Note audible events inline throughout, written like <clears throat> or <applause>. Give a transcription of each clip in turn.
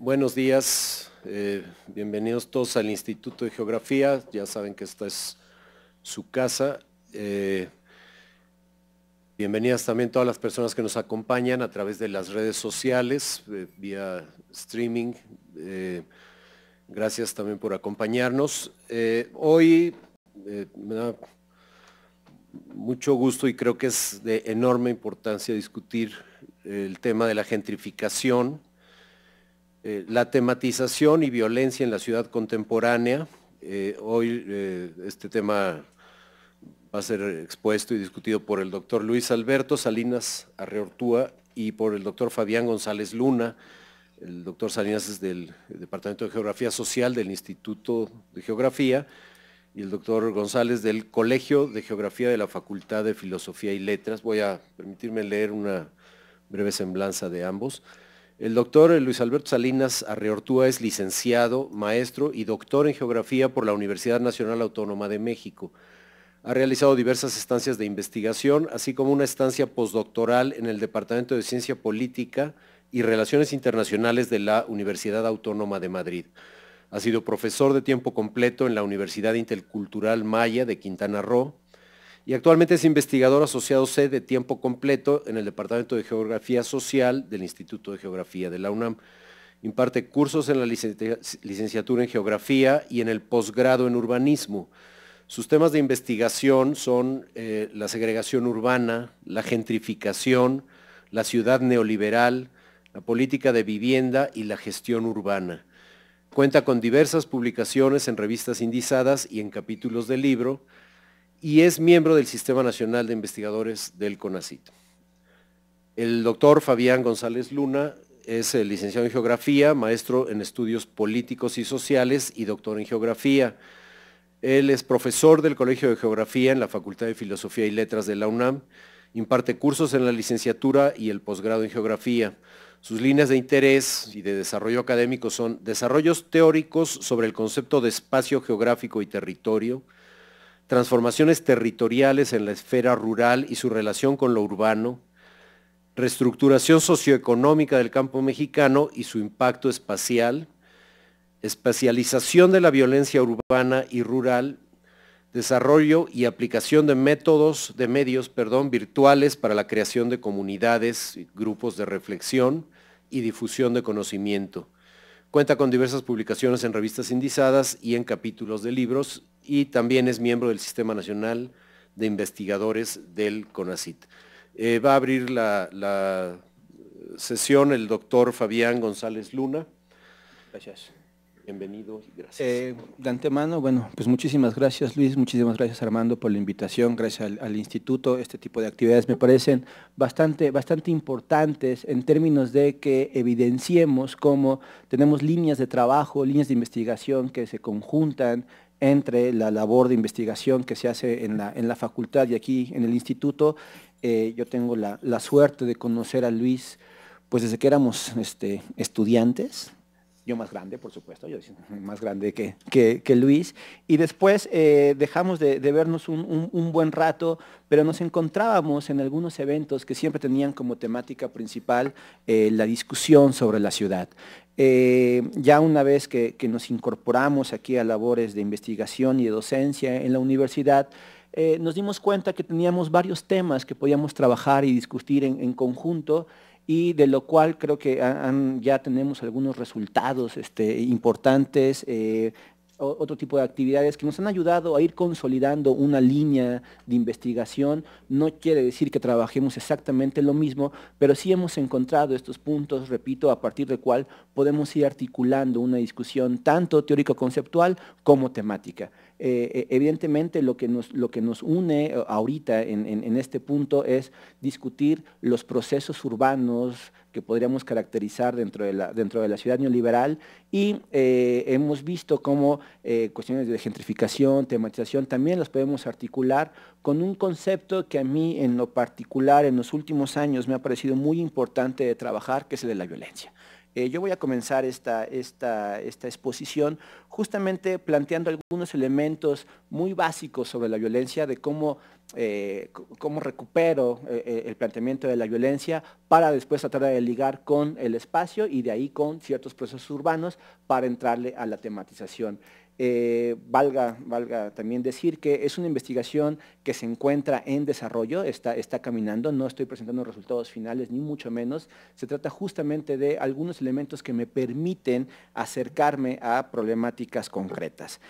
Buenos días, eh, bienvenidos todos al Instituto de Geografía, ya saben que esta es su casa. Eh, bienvenidas también todas las personas que nos acompañan a través de las redes sociales, eh, vía streaming. gracias también por acompañarnos. hoy me da mucho gusto y creo que es de enorme importancia discutir el tema de la gentrificación eh, la tematización y violencia en la ciudad contemporánea. Eh, hoy eh, este tema va a ser expuesto y discutido por el doctor Luis Alberto Salinas Arreortúa y por el doctor Fabián González Luna. El doctor Salinas es del Departamento de Geografía Social del Instituto de Geografía y el doctor González del Colegio de Geografía de la Facultad de Filosofía y Letras. Voy a permitirme leer una breve semblanza de ambos. El doctor Luis Alberto Salinas Arreortúa es licenciado, maestro y doctor en geografía por la Universidad Nacional Autónoma de México. Ha realizado diversas estancias de investigación, así como una estancia postdoctoral en el Departamento de Ciencia Política y Relaciones Internacionales de la Universidad Autónoma de Madrid. Ha sido profesor de tiempo completo en la Universidad Intercultural Maya de Quintana Roo, y actualmente es investigador asociado C de tiempo completo en el Departamento de Geografía Social del Instituto de Geografía de la UNAM. Imparte cursos en la licenciatura en Geografía y en el posgrado en Urbanismo. Sus temas de investigación son eh, la segregación urbana, la gentrificación, la ciudad neoliberal, la política de vivienda y la gestión urbana. Cuenta con diversas publicaciones en revistas indizadas y en capítulos de libro, y es miembro del Sistema Nacional de Investigadores del CONACIT. El doctor Fabián González Luna es licenciado en Geografía, maestro en Estudios Políticos y Sociales y doctor en Geografía. Él es profesor del Colegio de Geografía en la Facultad de Filosofía y Letras de la UNAM. Imparte cursos en la licenciatura y el posgrado en Geografía. Sus líneas de interés y de desarrollo académico son desarrollos teóricos sobre el concepto de espacio geográfico y territorio, transformaciones territoriales en la esfera rural y su relación con lo urbano, reestructuración socioeconómica del campo mexicano y su impacto espacial, especialización de la violencia urbana y rural, desarrollo y aplicación de métodos, de medios, perdón, virtuales para la creación de comunidades, grupos de reflexión y difusión de conocimiento. Cuenta con diversas publicaciones en revistas indizadas y en capítulos de libros y también es miembro del Sistema Nacional de Investigadores del CONACIT. Eh, va a abrir la, sesión el doctor Fabián González Luna. Gracias. Bienvenido y gracias. Eh, de antemano, bueno, pues muchísimas gracias Luis, muchísimas gracias Armando por la invitación, gracias al, instituto. Este tipo de actividades me parecen bastante, bastante importantes en términos de que evidenciemos cómo tenemos líneas de trabajo, líneas de investigación que se conjuntan entre la labor de investigación que se hace en la, facultad y aquí en el instituto. Eh, yo tengo la, suerte de conocer a Luis pues desde que éramos este, estudiantes, yo más grande, por supuesto, yo más grande que, Luis, y después eh, dejamos de, vernos un, buen rato, pero nos encontrábamos en algunos eventos que siempre tenían como temática principal eh, la discusión sobre la ciudad. Eh, ya una vez que, nos incorporamos aquí a labores de investigación y de docencia en la universidad, nos dimos cuenta que teníamos varios temas que podíamos trabajar y discutir en, en conjunto, y de lo cual creo que ya tenemos algunos resultados este, importantes. Eh, otro tipo de actividades que nos han ayudado a ir consolidando una línea de investigación. No quiere decir que trabajemos exactamente lo mismo, pero sí hemos encontrado estos puntos, repito, a partir de cual podemos ir articulando una discusión tanto teórico-conceptual como temática. Eh, eh, evidentemente lo que, nos, lo que nos une eh, ahorita en este punto es discutir los procesos urbanos, que podríamos caracterizar dentro de la, dentro de la ciudad neoliberal y eh, hemos visto cómo eh, cuestiones de gentrificación, tematización, también las podemos articular con un concepto que a mí en lo particular en los últimos años me ha parecido muy importante de trabajar, que es el de la violencia. Eh, yo voy a comenzar esta, esta, exposición justamente planteando algunos elementos muy básicos sobre la violencia, de cómo eh, recupero eh, el planteamiento de la violencia para después tratar de ligar con el espacio y de ahí con ciertos procesos urbanos para entrarle a la tematización eh, valga, valga también decir que es una investigación que se encuentra en desarrollo, está, está caminando, no estoy presentando resultados finales, ni mucho menos. Se trata justamente de algunos elementos que me permiten acercarme a problemáticas concretas.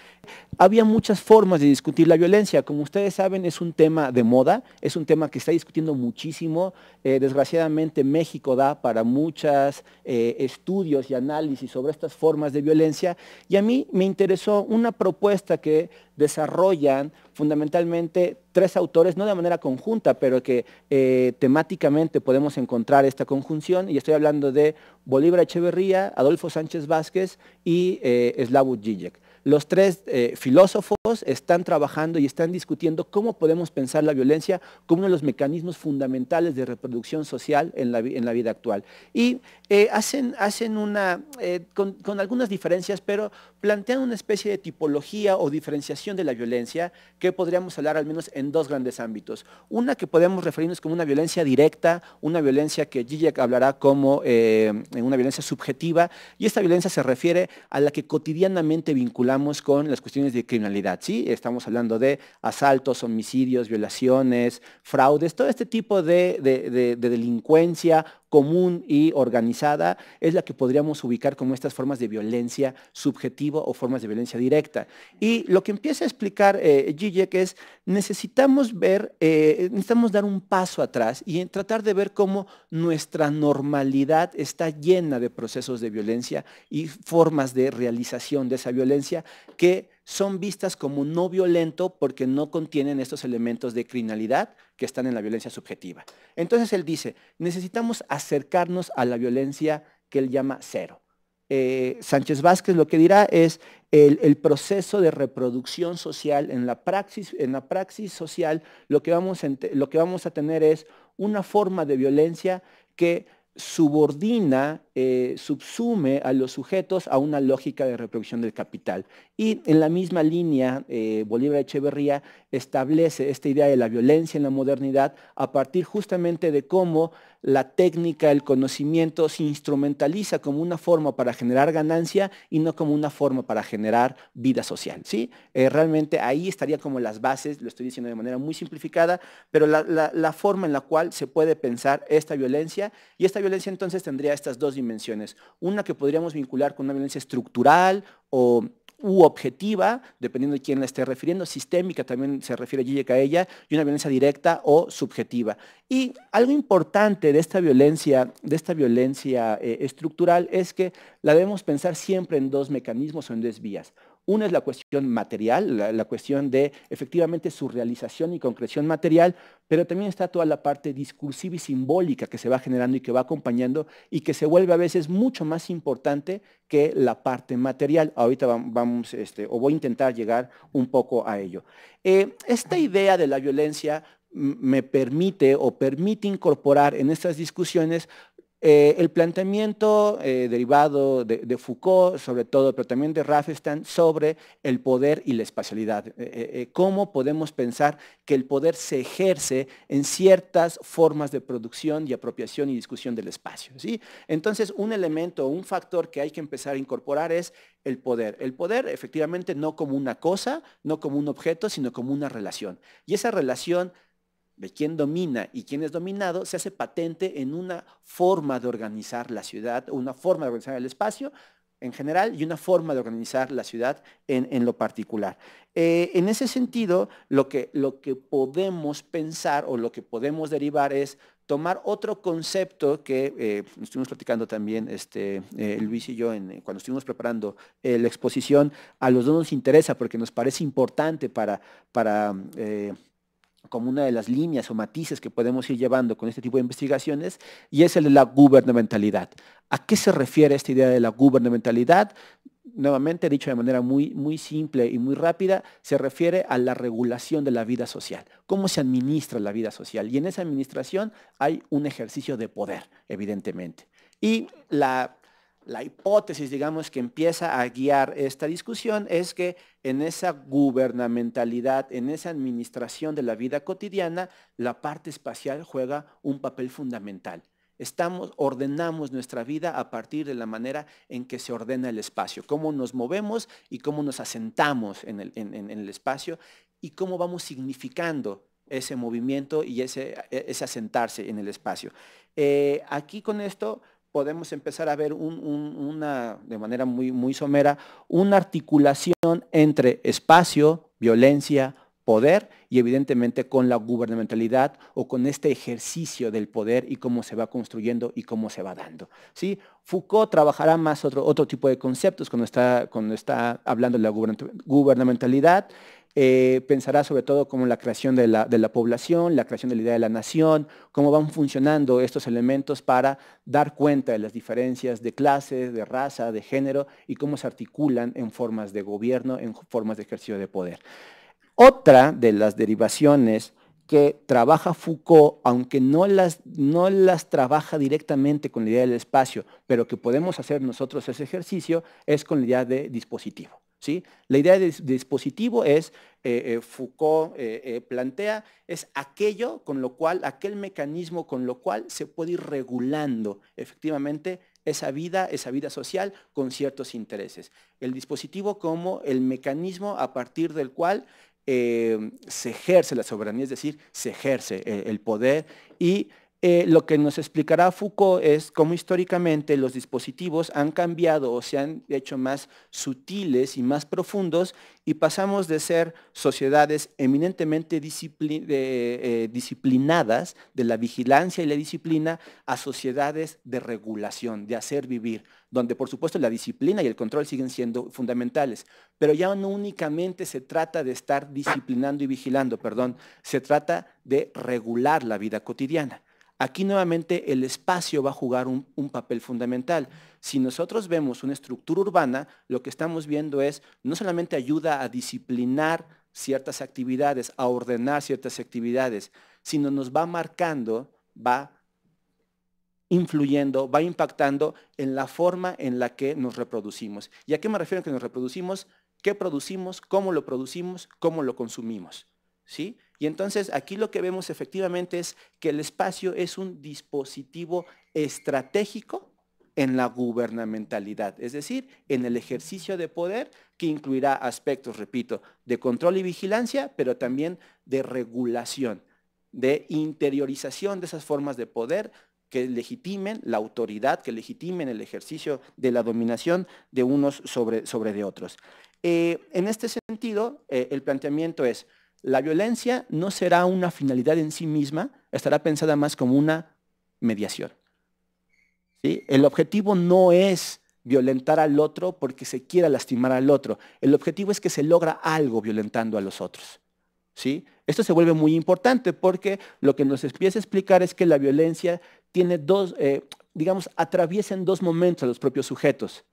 Había muchas formas de discutir la violencia. Como ustedes saben, es un tema de moda, es un tema que está discutiendo muchísimo. Eh, desgraciadamente, México da para muchos eh, estudios y análisis sobre estas formas de violencia. Y a mí me interesó una, propuesta que desarrollan fundamentalmente tres autores, no de manera conjunta, pero que eh, temáticamente podemos encontrar esta conjunción, y estoy hablando de Bolívar Echeverría, Adolfo Sánchez Vázquez y eh, Slavoj Žižek. Los tres eh, filósofos están trabajando y están discutiendo cómo podemos pensar la violencia como uno de los mecanismos fundamentales de reproducción social en la, vida actual. Y eh, hacen, hacen una, eh, con, algunas diferencias, pero plantean una especie de tipología o diferenciación de la violencia que podríamos hablar al menos en dos grandes ámbitos. Una que podemos referirnos como una violencia directa, una violencia que Zizek hablará como una violencia subjetiva, y esta violencia se refiere a la que cotidianamente vinculamos con las cuestiones de criminalidad. ¿sí? Estamos hablando de asaltos, homicidios, violaciones, fraudes, todo este tipo de delincuencia común y organizada es la que podríamos ubicar como estas formas de violencia subjetiva o formas de violencia directa. Y lo que empieza a explicar eh, es, necesitamos ver, eh, necesitamos dar un paso atrás y tratar de ver cómo nuestra normalidad está llena de procesos de violencia y formas de realización de esa violencia que son vistas como no violento porque no contienen estos elementos de criminalidad que están en la violencia subjetiva. Entonces él dice, necesitamos acercarnos a la violencia que él llama cero. Eh, Sánchez Vázquez lo que dirá es el, proceso de reproducción social en la praxis, en la praxis social, lo que, vamos lo que vamos a tener es una forma de violencia que subordina eh, subsume a los sujetos a una lógica de reproducción del capital. Y en la misma línea, eh, Bolívar Echeverría establece esta idea de la violencia en la modernidad a partir justamente de cómo la técnica, el conocimiento se instrumentaliza como una forma para generar ganancia y no como una forma para generar vida social. ¿sí? Eh, realmente ahí estaría como las bases, lo estoy diciendo de manera muy simplificada, pero la, la forma en la cual se puede pensar esta violencia y esta violencia entonces tendría estas dos dimensiones una que podríamos vincular con una violencia estructural o u objetiva, dependiendo de quién la esté refiriendo, sistémica también se refiere a ella, y una violencia directa o subjetiva. Y algo importante de esta violencia, de esta violencia eh, estructural es que la debemos pensar siempre en dos mecanismos o en dos vías. Una es la cuestión material, la, cuestión de efectivamente su realización y concreción material, pero también está toda la parte discursiva y simbólica que se va generando y que va acompañando y que se vuelve a veces mucho más importante que la parte material. Ahorita vamos, este, o voy a intentar llegar un poco a ello. Eh, esta idea de la violencia me permite o permite incorporar en estas discusiones eh, el planteamiento eh, derivado de, Foucault, sobre todo, pero también de Raffestan, sobre el poder y la espacialidad. Eh, cómo podemos pensar que el poder se ejerce en ciertas formas de producción y apropiación y discusión del espacio. ¿sí? Entonces, un elemento, un factor que hay que empezar a incorporar es el poder. El poder efectivamente no como una cosa, no como un objeto, sino como una relación. Y esa relación de quién domina y quién es dominado, se hace patente en una forma de organizar la ciudad, una forma de organizar el espacio en general y una forma de organizar la ciudad en, lo particular. Eh, en ese sentido, lo que, lo que podemos pensar o lo que podemos derivar es tomar otro concepto que eh, estuvimos platicando también este, eh, Luis y yo cuando estuvimos preparando la exposición, a los dos nos interesa porque nos parece importante para, para como una de las líneas o matices que podemos ir llevando con este tipo de investigaciones, y es el de la gubernamentalidad. ¿A qué se refiere esta idea de la gubernamentalidad? Nuevamente, dicho de manera muy, muy simple y muy rápida, se refiere a la regulación de la vida social, cómo se administra la vida social. Y en esa administración hay un ejercicio de poder, evidentemente. Y la la hipótesis, digamos, que empieza a guiar esta discusión es que en esa gubernamentalidad, en esa administración de la vida cotidiana, la parte espacial juega un papel fundamental. Estamos, ordenamos nuestra vida a partir de la manera en que se ordena el espacio, cómo nos movemos y cómo nos asentamos en el, espacio y cómo vamos significando ese movimiento y ese, e, asentarse en el espacio. Eh, aquí con esto podemos empezar a ver una, de manera muy, muy somera, una articulación entre espacio, violencia, poder y evidentemente con la gubernamentalidad o con este ejercicio del poder y cómo se va construyendo y cómo se va dando. ¿sí? Foucault trabajará más otro, otro tipo de conceptos cuando está, cuando está hablando de la gubernamentalidad. Eh, pensará sobre todo como la creación de la, población, la creación de la idea de la nación, cómo van funcionando estos elementos para dar cuenta de las diferencias de clase, de raza, de género y cómo se articulan en formas de gobierno, en formas de ejercicio de poder. Otra de las derivaciones que trabaja Foucault, aunque no no las trabaja directamente con la idea del espacio, pero que podemos hacer nosotros ese ejercicio, es con la idea de dispositivo. ¿sí? La idea de, dispositivo es, eh, eh, Foucault eh, plantea, es aquello con lo cual, aquel mecanismo con lo cual se puede ir regulando efectivamente esa vida, esa vida social con ciertos intereses. El dispositivo como el mecanismo a partir del cual se ejerce la soberanía, es decir, se ejerce el poder y eh, lo que nos explicará Foucault es cómo históricamente los dispositivos han cambiado o se han hecho más sutiles y más profundos y pasamos de ser sociedades eminentemente eh, disciplinadas de la vigilancia y la disciplina a sociedades de regulación, de hacer vivir, donde por supuesto la disciplina y el control siguen siendo fundamentales, pero ya no únicamente se trata de estar disciplinando y vigilando, perdón, se trata de regular la vida cotidiana. Aquí nuevamente el espacio va a jugar un, papel fundamental. Si nosotros vemos una estructura urbana, lo que estamos viendo es no solamente ayuda a disciplinar ciertas actividades, a ordenar ciertas actividades, sino nos va marcando, va influyendo, va impactando en la forma en la que nos reproducimos. ¿Y a qué me refiero que nos reproducimos? ¿Qué producimos? ¿Cómo lo producimos? ¿Cómo lo consumimos? ¿Sí? Y entonces aquí lo que vemos efectivamente es que el espacio es un dispositivo estratégico en la gubernamentalidad, es decir, en el ejercicio de poder que incluirá aspectos, repito, de control y vigilancia, pero también de regulación, de interiorización de esas formas de poder que legitimen la autoridad, que legitimen el ejercicio de la dominación de unos sobre, sobre de otros. Eh, en este sentido, eh, el planteamiento es, la violencia no será una finalidad en sí misma, estará pensada más como una mediación. El objetivo no es violentar al otro porque se quiera lastimar al otro. El objetivo es que se logra algo violentando a los otros. Esto se vuelve muy importante porque lo que nos empieza a explicar es que la violencia tiene dos, eh, digamos, atraviesa en dos momentos a los propios sujetos.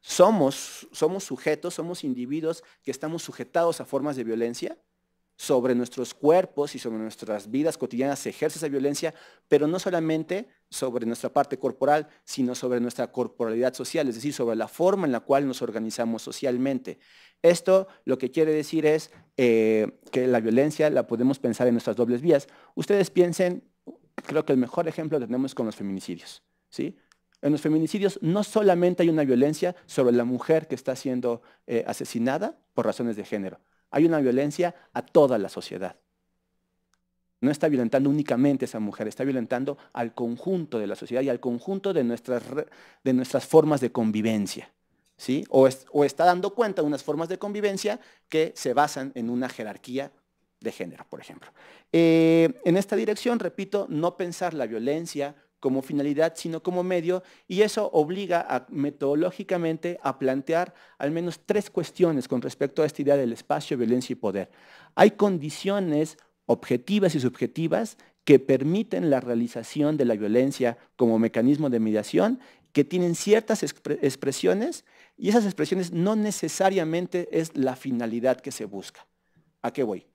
Somos, somos sujetos, somos individuos que estamos sujetados a formas de violencia, sobre nuestros cuerpos y sobre nuestras vidas cotidianas se ejerce esa violencia, pero no solamente sobre nuestra parte corporal, sino sobre nuestra corporalidad social, es decir, sobre la forma en la cual nos organizamos socialmente. Esto lo que quiere decir es eh, que la violencia la podemos pensar en nuestras dobles vías. Ustedes piensen, creo que el mejor ejemplo lo tenemos con los feminicidios. ¿sí? En los feminicidios no solamente hay una violencia sobre la mujer que está siendo eh, asesinada por razones de género, hay una violencia a toda la sociedad. No está violentando únicamente a esa mujer, está violentando al conjunto de la sociedad y al conjunto de nuestras, de nuestras formas de convivencia. ¿sí? O, está dando cuenta de unas formas de convivencia que se basan en una jerarquía de género, por ejemplo. Eh, en esta dirección, repito, no pensar la violencia como finalidad, sino como medio, y eso obliga metodológicamente a plantear al menos tres cuestiones con respecto a esta idea del espacio, violencia y poder. Hay condiciones objetivas y subjetivas que permiten la realización de la violencia como mecanismo de mediación, que tienen ciertas expresiones, y esas expresiones no necesariamente es la finalidad que se busca. ¿A qué voy?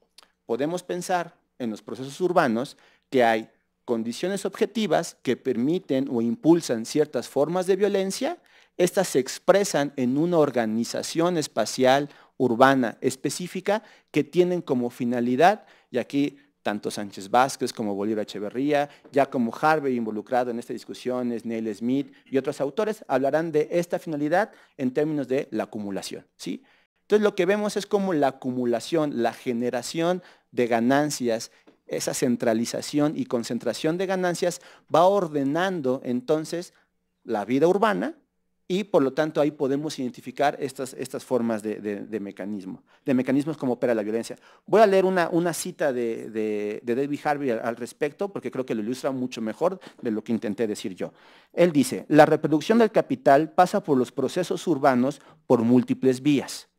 Podemos pensar en los procesos urbanos que hay condiciones objetivas que permiten o impulsan ciertas formas de violencia, estas se expresan en una organización espacial urbana específica que tienen como finalidad, y aquí tanto Sánchez Vázquez como Bolívar Echeverría, ya como Harvey involucrado en esta discusión, es Neil Smith y otros autores, hablarán de esta finalidad en términos de la acumulación. ¿sí? Entonces lo que vemos es como la acumulación, la generación de ganancias esa centralización y concentración de ganancias va ordenando entonces la vida urbana y por lo tanto ahí podemos identificar estas, estas formas de, mecanismo, de mecanismos como opera la violencia. Voy a leer una, cita de, de, David Harvey al respecto porque creo que lo ilustra mucho mejor de lo que intenté decir yo. Él dice, la reproducción del capital pasa por los procesos urbanos por múltiples vías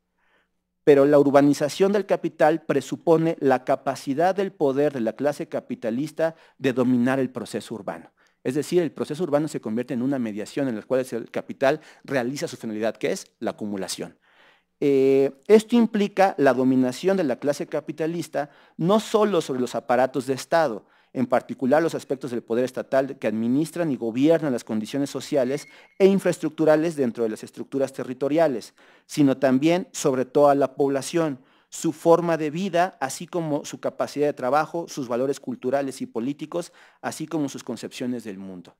pero la urbanización del capital presupone la capacidad del poder de la clase capitalista de dominar el proceso urbano. Es decir, el proceso urbano se convierte en una mediación en la cual el capital realiza su finalidad, que es la acumulación. Eh, esto implica la dominación de la clase capitalista no solo sobre los aparatos de Estado, en particular los aspectos del poder estatal que administran y gobiernan las condiciones sociales e infraestructurales dentro de las estructuras territoriales, sino también sobre toda la población, su forma de vida, así como su capacidad de trabajo, sus valores culturales y políticos, así como sus concepciones del mundo.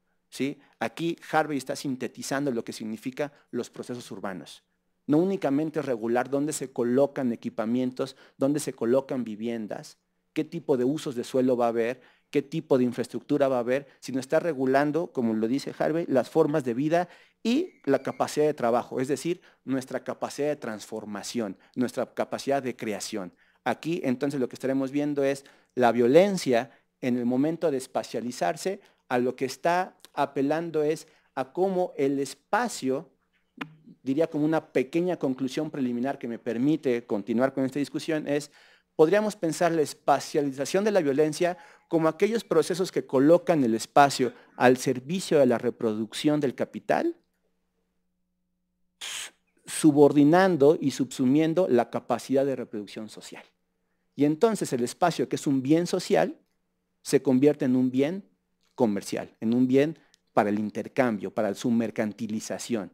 Aquí Harvey está sintetizando lo que significa los procesos urbanos. No únicamente regular dónde se colocan equipamientos, dónde se colocan viviendas, qué tipo de usos de suelo va a haber, qué tipo de infraestructura va a haber, si no está regulando, como lo dice Harvey, las formas de vida y la capacidad de trabajo, es decir, nuestra capacidad de transformación, nuestra capacidad de creación. Aquí entonces lo que estaremos viendo es la violencia en el momento de espacializarse, a lo que está apelando es a cómo el espacio, diría como una pequeña conclusión preliminar que me permite continuar con esta discusión, es podríamos pensar la espacialización de la violencia como aquellos procesos que colocan el espacio al servicio de la reproducción del capital, subordinando y subsumiendo la capacidad de reproducción social. Y entonces el espacio, que es un bien social, se convierte en un bien comercial, en un bien para el intercambio, para su mercantilización.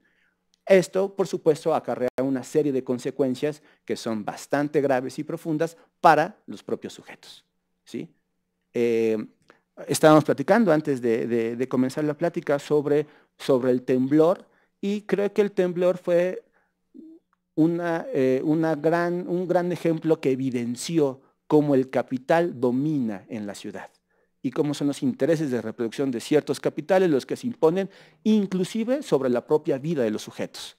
Esto, por supuesto, acarrea una serie de consecuencias que son bastante graves y profundas para los propios sujetos. ¿sí? Eh, estábamos platicando antes de, comenzar la plática sobre, el temblor y creo que el temblor fue eh, una gran, un gran ejemplo que evidenció cómo el capital domina en la ciudad y cómo son los intereses de reproducción de ciertos capitales los que se imponen inclusive sobre la propia vida de los sujetos.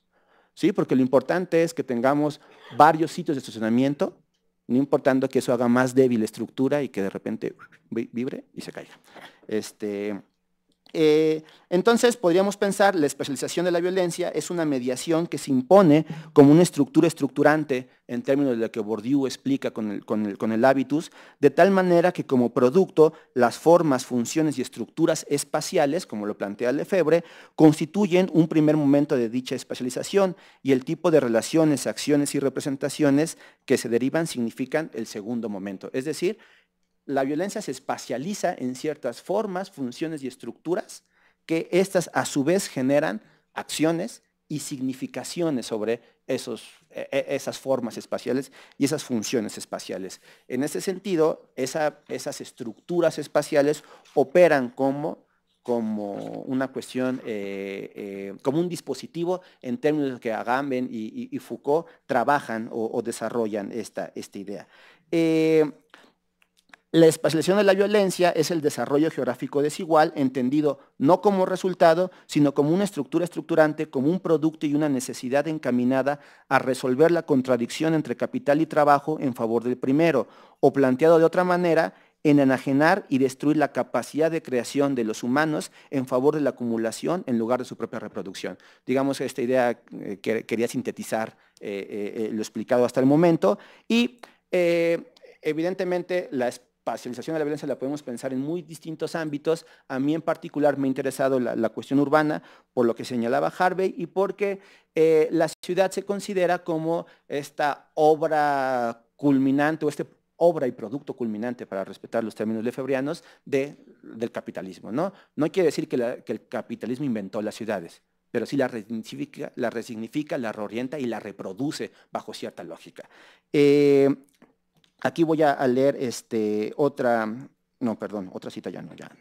¿Sí? Porque lo importante es que tengamos varios sitios de estacionamiento no importando que eso haga más débil estructura y que de repente vibre y se caiga. Este, eh, entonces podríamos pensar la especialización de la violencia es una mediación que se impone como una estructura estructurante en términos de lo que Bourdieu explica con el, hábitus, de tal manera que como producto las formas, funciones y estructuras espaciales, como lo plantea Lefebvre, constituyen un primer momento de dicha especialización y el tipo de relaciones, acciones y representaciones que se derivan significan el segundo momento. Es decir, la violencia se espacializa en ciertas formas, funciones y estructuras que estas a su vez generan acciones y significaciones sobre esos, e, e, esas formas espaciales y esas funciones espaciales. En ese sentido, esas estructuras espaciales operan como, como una cuestión, eh, eh, como un dispositivo en términos que Agamben y, Foucault trabajan o, desarrollan esta, esta idea. Eh, la espacialización de la violencia es el desarrollo geográfico desigual, entendido no como resultado, sino como una estructura estructurante, como un producto y una necesidad encaminada a resolver la contradicción entre capital y trabajo en favor del primero, o planteado de otra manera, en enajenar y destruir la capacidad de creación de los humanos en favor de la acumulación en lugar de su propia reproducción. Digamos esta idea eh, que quería sintetizar eh, eh, lo explicado hasta el momento y evidentemente la parcialización de la violencia la podemos pensar en muy distintos ámbitos. A mí en particular me ha interesado la, cuestión urbana, por lo que señalaba Harvey, y porque eh, la ciudad se considera como esta obra culminante o este obra y producto culminante, para respetar los términos lefebrianos, de, del capitalismo. ¿no? no quiere decir que, el capitalismo inventó las ciudades, pero sí la resignifica, la reorienta y la reproduce bajo cierta lógica. Eh, Aquí voy a leer este, otra, no, perdón, otra cita ya no, ya.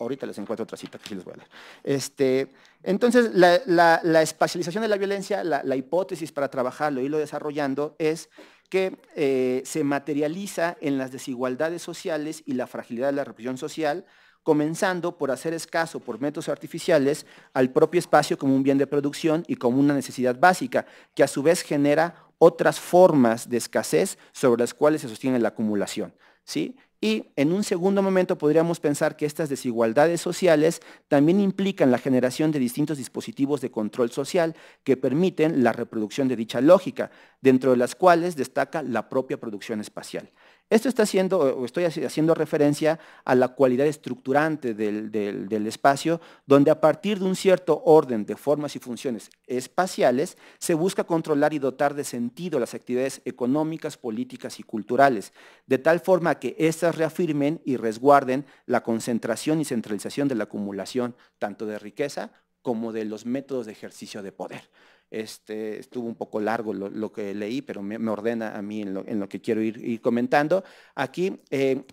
Ahorita les encuentro otra cita que sí les voy a leer. Este, entonces, la, espacialización de la violencia, la, hipótesis para trabajarlo y lo desarrollando es que eh, se materializa en las desigualdades sociales y la fragilidad de la represión social, comenzando por hacer escaso por métodos artificiales al propio espacio como un bien de producción y como una necesidad básica, que a su vez genera otras formas de escasez sobre las cuales se sostiene la acumulación. ¿sí? Y en un segundo momento podríamos pensar que estas desigualdades sociales también implican la generación de distintos dispositivos de control social que permiten la reproducción de dicha lógica, dentro de las cuales destaca la propia producción espacial. Esto está haciendo, o estoy haciendo referencia a la cualidad estructurante del, del, espacio, donde a partir de un cierto orden de formas y funciones espaciales, se busca controlar y dotar de sentido las actividades económicas, políticas y culturales, de tal forma que éstas reafirmen y resguarden la concentración y centralización de la acumulación, tanto de riqueza como de los métodos de ejercicio de poder. Este, estuvo un poco largo lo, que leí, pero me, ordena a mí en lo, que quiero ir, comentando. Aquí, eh,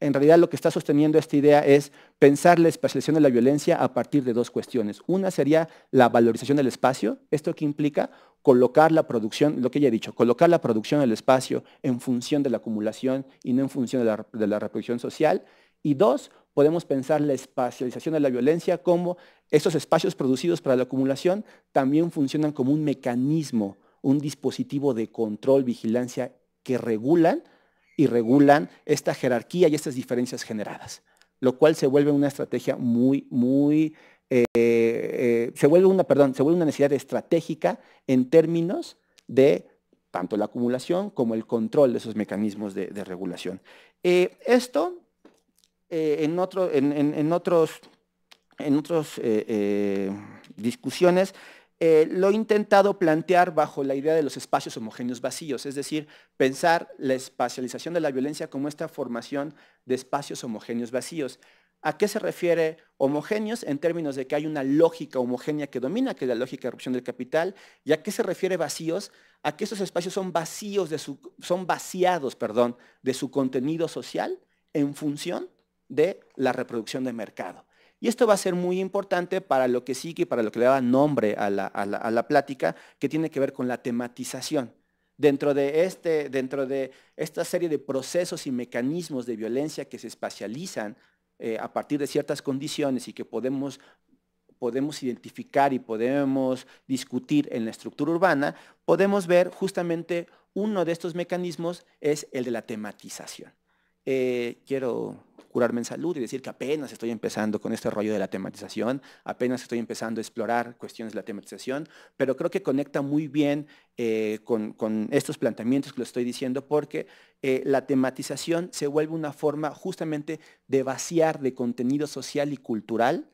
en realidad lo que está sosteniendo esta idea es pensar la especialización de la violencia a partir de dos cuestiones. Una sería la valorización del espacio, esto que implica colocar la producción, lo que ya he dicho, colocar la producción del espacio en función de la acumulación y no en función de la, de la reproducción social. Y dos, podemos pensar la espacialización de la violencia como estos espacios producidos para la acumulación también funcionan como un mecanismo, un dispositivo de control, vigilancia que regulan y regulan esta jerarquía y estas diferencias generadas, lo cual se vuelve una estrategia muy, muy, eh, eh, se vuelve una, perdón, se vuelve una necesidad estratégica en términos de tanto la acumulación como el control de esos mecanismos de, regulación. Eh, esto eh, en, otro, en, otros, en otros, eh, eh, discusiones, lo he intentado plantear bajo la idea de los espacios homogéneos vacíos, es decir, pensar la espacialización de la violencia como esta formación de espacios homogéneos vacíos. ¿A qué se refiere homogéneos? En términos de que hay una lógica homogénea que domina, que es la lógica de erupción del capital. ¿Y a qué se refiere vacíos? A que esos espacios son, vacíos de su, son vaciados perdón, de su contenido social en función de la reproducción de mercado. Y esto va a ser muy importante para lo que sigue y para lo que le da nombre a la, plática, que tiene que ver con la tematización. Dentro de, este, dentro de esta serie de procesos y mecanismos de violencia que se espacializan eh, a partir de ciertas condiciones y que podemos identificar y podemos discutir en la estructura urbana, podemos ver justamente uno de estos mecanismos es el de la tematización. Eh, quiero curarme en salud y decir que apenas estoy empezando con este rollo de la tematización, apenas estoy empezando a explorar cuestiones de la tematización, pero creo que conecta muy bien eh, con, estos planteamientos que lo estoy diciendo porque eh, la tematización se vuelve una forma justamente de vaciar de contenido social y cultural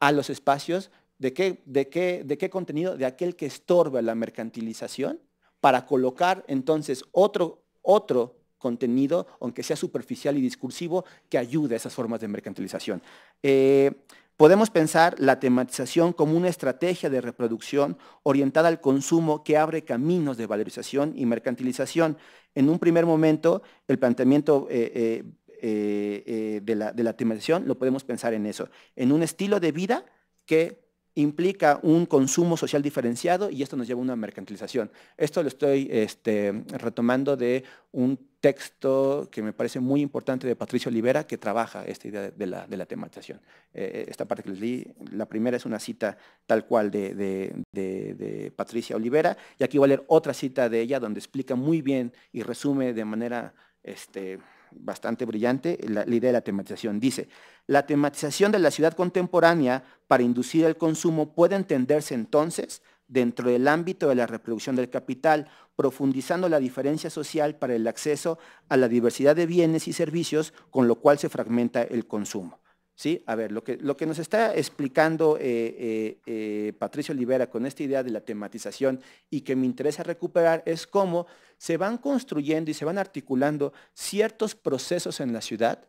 a los espacios, ¿de qué, de de qué contenido? De aquel que estorba la mercantilización para colocar entonces otro, otro contenido, aunque sea superficial y discursivo, que ayude a esas formas de mercantilización. Eh, podemos pensar la tematización como una estrategia de reproducción orientada al consumo que abre caminos de valorización y mercantilización. En un primer momento, el planteamiento eh, eh, de, la, de la tematización lo podemos pensar en eso, en un estilo de vida que implica un consumo social diferenciado y esto nos lleva a una mercantilización. Esto lo estoy este, retomando de un texto que me parece muy importante de Patricia Olivera que trabaja esta idea de la, tematización. Eh, eh, esta parte que les di, la primera es una cita tal cual de, Patricia Olivera y aquí voy a leer otra cita de ella donde explica muy bien y resume de manera este, bastante brillante la idea de la tematización. Dice, la tematización de la ciudad contemporánea para inducir el consumo puede entenderse entonces dentro del ámbito de la reproducción del capital, profundizando la diferencia social para el acceso a la diversidad de bienes y servicios, con lo cual se fragmenta el consumo. ¿Sí? A ver, lo que, lo que nos está explicando eh, eh, eh, Patricio Olivera con esta idea de la tematización y que me interesa recuperar es cómo se van construyendo y se van articulando ciertos procesos en la ciudad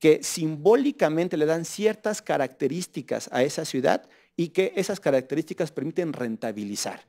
que simbólicamente le dan ciertas características a esa ciudad y que esas características permiten rentabilizar.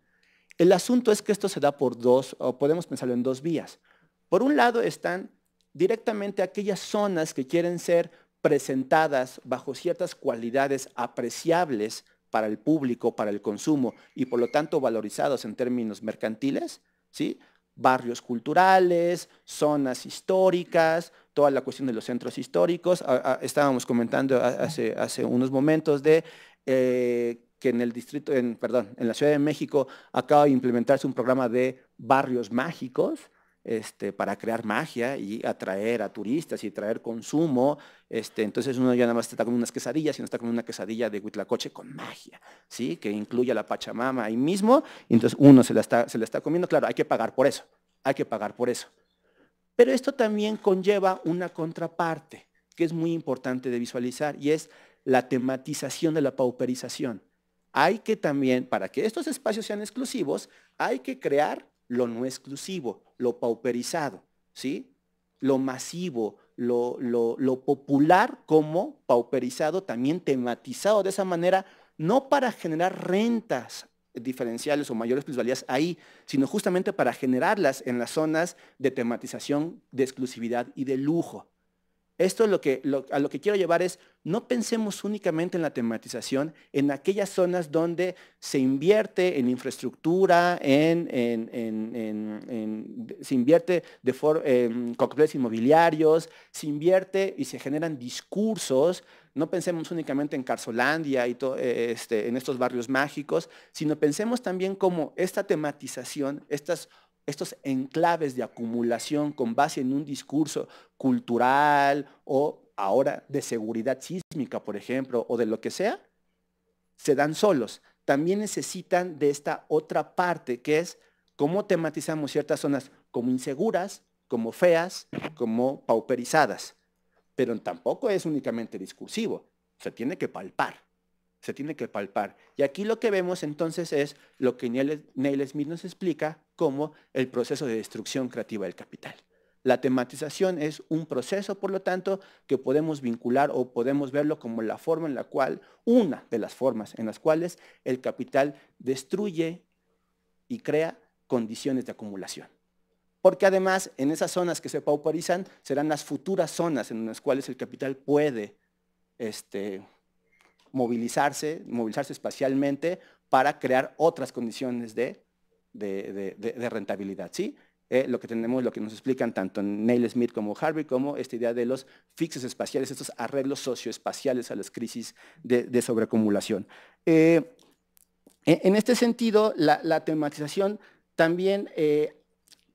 El asunto es que esto se da por dos, o podemos pensarlo en dos vías. Por un lado están directamente aquellas zonas que quieren ser presentadas bajo ciertas cualidades apreciables para el público, para el consumo y por lo tanto valorizados en términos mercantiles, ¿sí? barrios culturales, zonas históricas, toda la cuestión de los centros históricos. estábamos comentando hace, unos momentos de eh, que en el distrito, en, en la Ciudad de México acaba de implementarse un programa de barrios mágicos, este, para crear magia y atraer a turistas y traer consumo. Este, entonces uno ya nada más está con unas quesadillas, sino está con una quesadilla de Huitlacoche con magia, ¿sí? que incluye a la Pachamama ahí mismo. entonces uno se está, se la está comiendo. Claro, hay que pagar por eso, hay que pagar por eso. Pero esto también conlleva una contraparte que es muy importante de visualizar y es la tematización de la pauperización. Hay que también, para que estos espacios sean exclusivos, hay que crear lo no exclusivo, lo pauperizado, ¿sí? Lo masivo, lo, lo popular como pauperizado, también tematizado de esa manera, no para generar rentas diferenciales o mayores plusvalías ahí, sino justamente para generarlas en las zonas de tematización, de exclusividad y de lujo. Esto es a lo que quiero llevar es, no pensemos únicamente en la tematización, en aquellas zonas donde se invierte en infraestructura, en, en, se invierte en cócteles inmobiliarios, se invierte y se generan discursos. No pensemos únicamente en Carzolandia y eh, este, en estos barrios mágicos, sino pensemos también como esta tematización, estas estos enclaves de acumulación con base en un discurso cultural o ahora de seguridad sísmica, por ejemplo, o de lo que sea, se dan solos. También necesitan de esta otra parte que es cómo tematizamos ciertas zonas como inseguras, como feas, como pauperizadas. Pero tampoco es únicamente discursivo, se tiene que palpar se tiene que palpar. Y aquí lo que vemos entonces es lo que Neil, Smith nos explica como el proceso de destrucción creativa del capital. La tematización es un proceso, por lo tanto, que podemos vincular o podemos verlo como la forma en la cual, una de las formas en las cuales el capital destruye y crea condiciones de acumulación. Porque además, en esas zonas que se pauperizan, serán las futuras zonas en las cuales el capital puede este, movilizarse, movilizarse espacialmente para crear otras condiciones de de, rentabilidad. ¿sí? Eh, lo que tenemos, lo que nos explican tanto Neil Smith como Harvey, como esta idea de los fixes espaciales, estos arreglos socioespaciales a las crisis de, sobreacumulación. Eh, e, en este sentido, la, tematización también eh,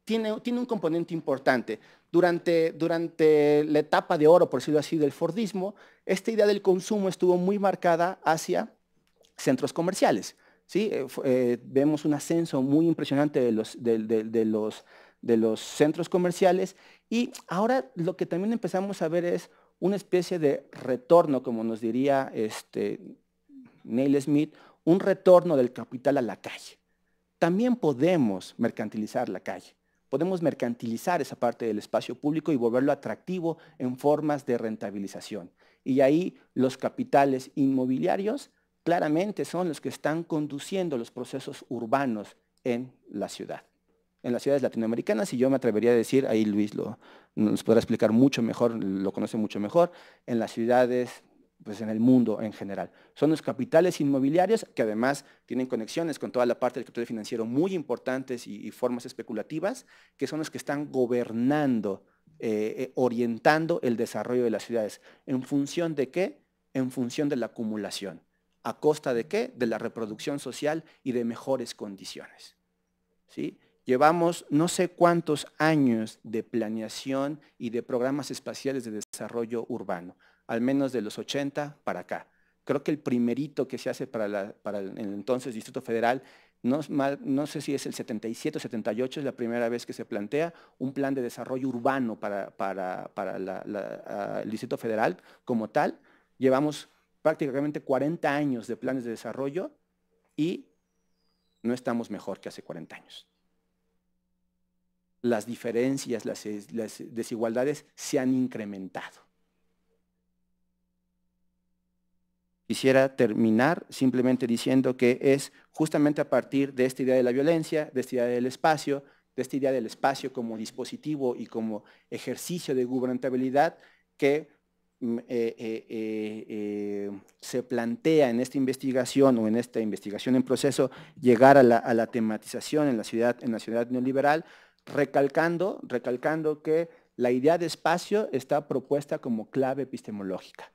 tiene, un componente importante. Durante, durante la etapa de oro, por decirlo así, del Fordismo, esta idea del consumo estuvo muy marcada hacia centros comerciales. ¿sí? Eh, eh, vemos un ascenso muy impresionante de los, centros comerciales y ahora lo que también empezamos a ver es una especie de retorno, como nos diría este, Neil Smith, un retorno del capital a la calle. También podemos mercantilizar la calle. Podemos mercantilizar esa parte del espacio público y volverlo atractivo en formas de rentabilización. Y ahí los capitales inmobiliarios claramente son los que están conduciendo los procesos urbanos en la ciudad, en las ciudades latinoamericanas, y yo me atrevería a decir, ahí Luis lo, nos podrá explicar mucho mejor, lo conoce mucho mejor, en las ciudades pues en el mundo en general. Son los capitales inmobiliarios que además tienen conexiones con toda la parte del capital financiero muy importantes y, formas especulativas, que son los que están gobernando, eh, eh, orientando el desarrollo de las ciudades. ¿En función de qué? En función de la acumulación. ¿A costa de qué? De la reproducción social y de mejores condiciones. ¿Sí? Llevamos no sé cuántos años de planeación y de programas espaciales de desarrollo urbano, al menos de los 80 para acá. Creo que el primerito que se hace para, para el entonces Distrito Federal, no, no, sé si es el 77 o 78, es la primera vez que se plantea un plan de desarrollo urbano para, el Distrito Federal como tal. Llevamos prácticamente 40 años de planes de desarrollo y no estamos mejor que hace 40 años. Las diferencias, las, desigualdades se han incrementado. Quisiera terminar simplemente diciendo que es justamente a partir de esta idea de la violencia, de esta idea del espacio, de esta idea del espacio como dispositivo y como ejercicio de gobernabilidad que eh, eh, eh, se plantea en esta investigación o en esta investigación en proceso llegar a la, tematización en la ciudad, en la ciudad neoliberal, recalcando, recalcando que la idea de espacio está propuesta como clave epistemológica.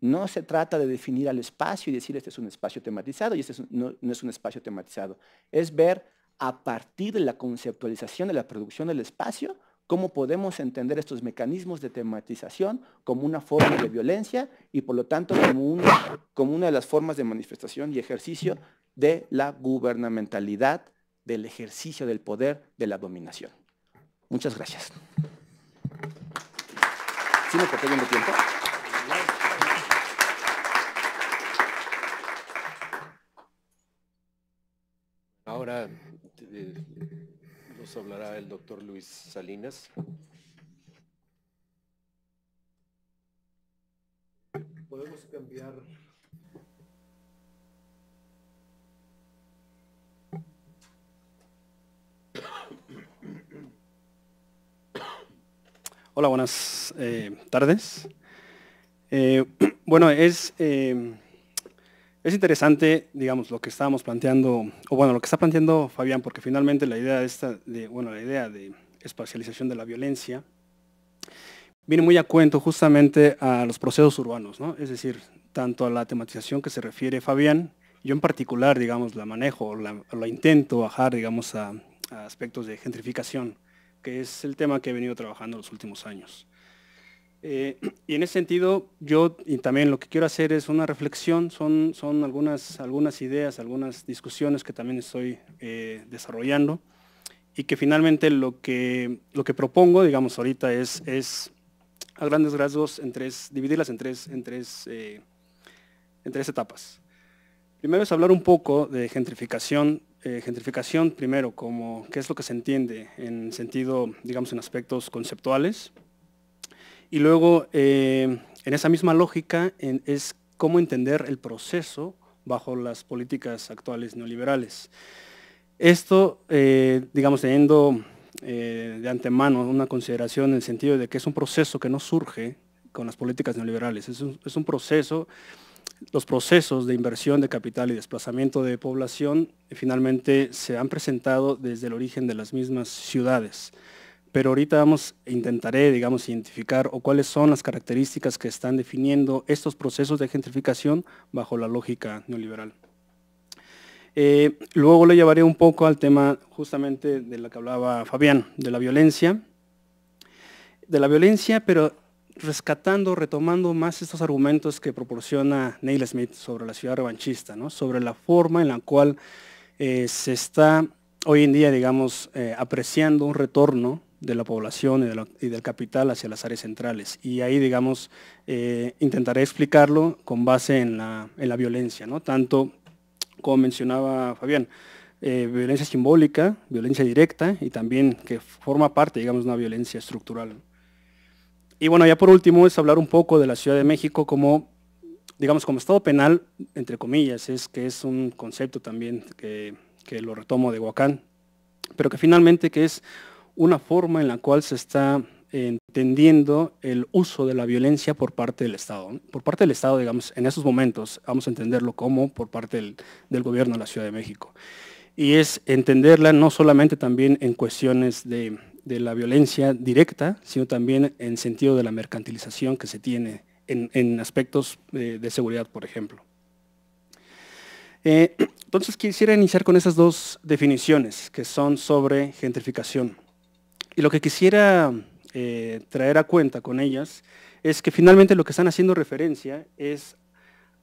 No se trata de definir al espacio y decir este es un espacio tematizado y este no, es un espacio tematizado. Es ver a partir de la conceptualización de la producción del espacio cómo podemos entender estos mecanismos de tematización como una forma de violencia y por lo tanto como una, de las formas de manifestación y ejercicio de la gubernamentalidad, del ejercicio del poder, de la dominación. Muchas gracias. tiempo? Ahora... Eh, hablará el doctor Luis Salinas. Podemos cambiar. Hola, buenas eh, tardes. Eh, <clears throat> bueno, es eh, es interesante, digamos, lo que estábamos planteando, o bueno, lo que está planteando Fabián, porque finalmente la idea de esta, de, bueno, la idea de espacialización de la violencia viene muy a cuento justamente a los procesos urbanos, ¿no? Es decir, tanto a la tematización que se refiere Fabián, yo en particular, digamos, la manejo, la, la intento bajar, digamos, a, aspectos de gentrificación, que es el tema que he venido trabajando los últimos años. Eh, y en ese sentido, yo también lo que quiero hacer es una reflexión, son, algunas, ideas, algunas discusiones que también estoy eh, desarrollando y que finalmente lo que, propongo, digamos, ahorita es, a grandes rasgos dividirlas en tres, eh, en tres etapas. Primero es hablar un poco de gentrificación, gentrificación primero como qué es lo que se entiende en sentido, digamos, en aspectos conceptuales, y luego, eh, en esa misma lógica, es cómo entender el proceso bajo las políticas actuales neoliberales. Esto, eh, digamos, teniendo eh, de antemano una consideración en el sentido de que es un proceso que no surge con las políticas neoliberales, es un, proceso, los procesos de inversión de capital y desplazamiento de población finalmente se han presentado desde el origen de las mismas ciudades pero ahorita vamos, intentaré, digamos, identificar o cuáles son las características que están definiendo estos procesos de gentrificación bajo la lógica neoliberal. Eh, luego le llevaré un poco al tema justamente de la que hablaba Fabián, de la violencia, de la violencia, pero rescatando, retomando más estos argumentos que proporciona Neil Smith sobre la ciudad revanchista, sobre la forma en la cual eh, se está hoy en día, digamos, eh, apreciando un retorno de la población y, del capital hacia las áreas centrales. Y ahí, digamos, eh, intentaré explicarlo con base en la, violencia, ¿no? tanto como mencionaba Fabián, eh, violencia simbólica, violencia directa y también que forma parte, digamos, de una violencia estructural. Y bueno, ya por último es hablar un poco de la Ciudad de México como, digamos, como Estado penal, entre comillas, es que es un concepto también que, que lo retomo de Huacán, pero que finalmente que es una forma en la cual se está entendiendo el uso de la violencia por parte del Estado. Por parte del Estado, digamos, en esos momentos, vamos a entenderlo como por parte del, gobierno de la Ciudad de México. Y es entenderla no solamente también en cuestiones de, la violencia directa, sino también en sentido de la mercantilización que se tiene en, aspectos de, seguridad, por ejemplo. Eh, <clears throat> entonces quisiera iniciar con esas dos definiciones que son sobre gentrificación. Y lo que quisiera eh, traer a cuenta con ellas es que finalmente lo que están haciendo referencia es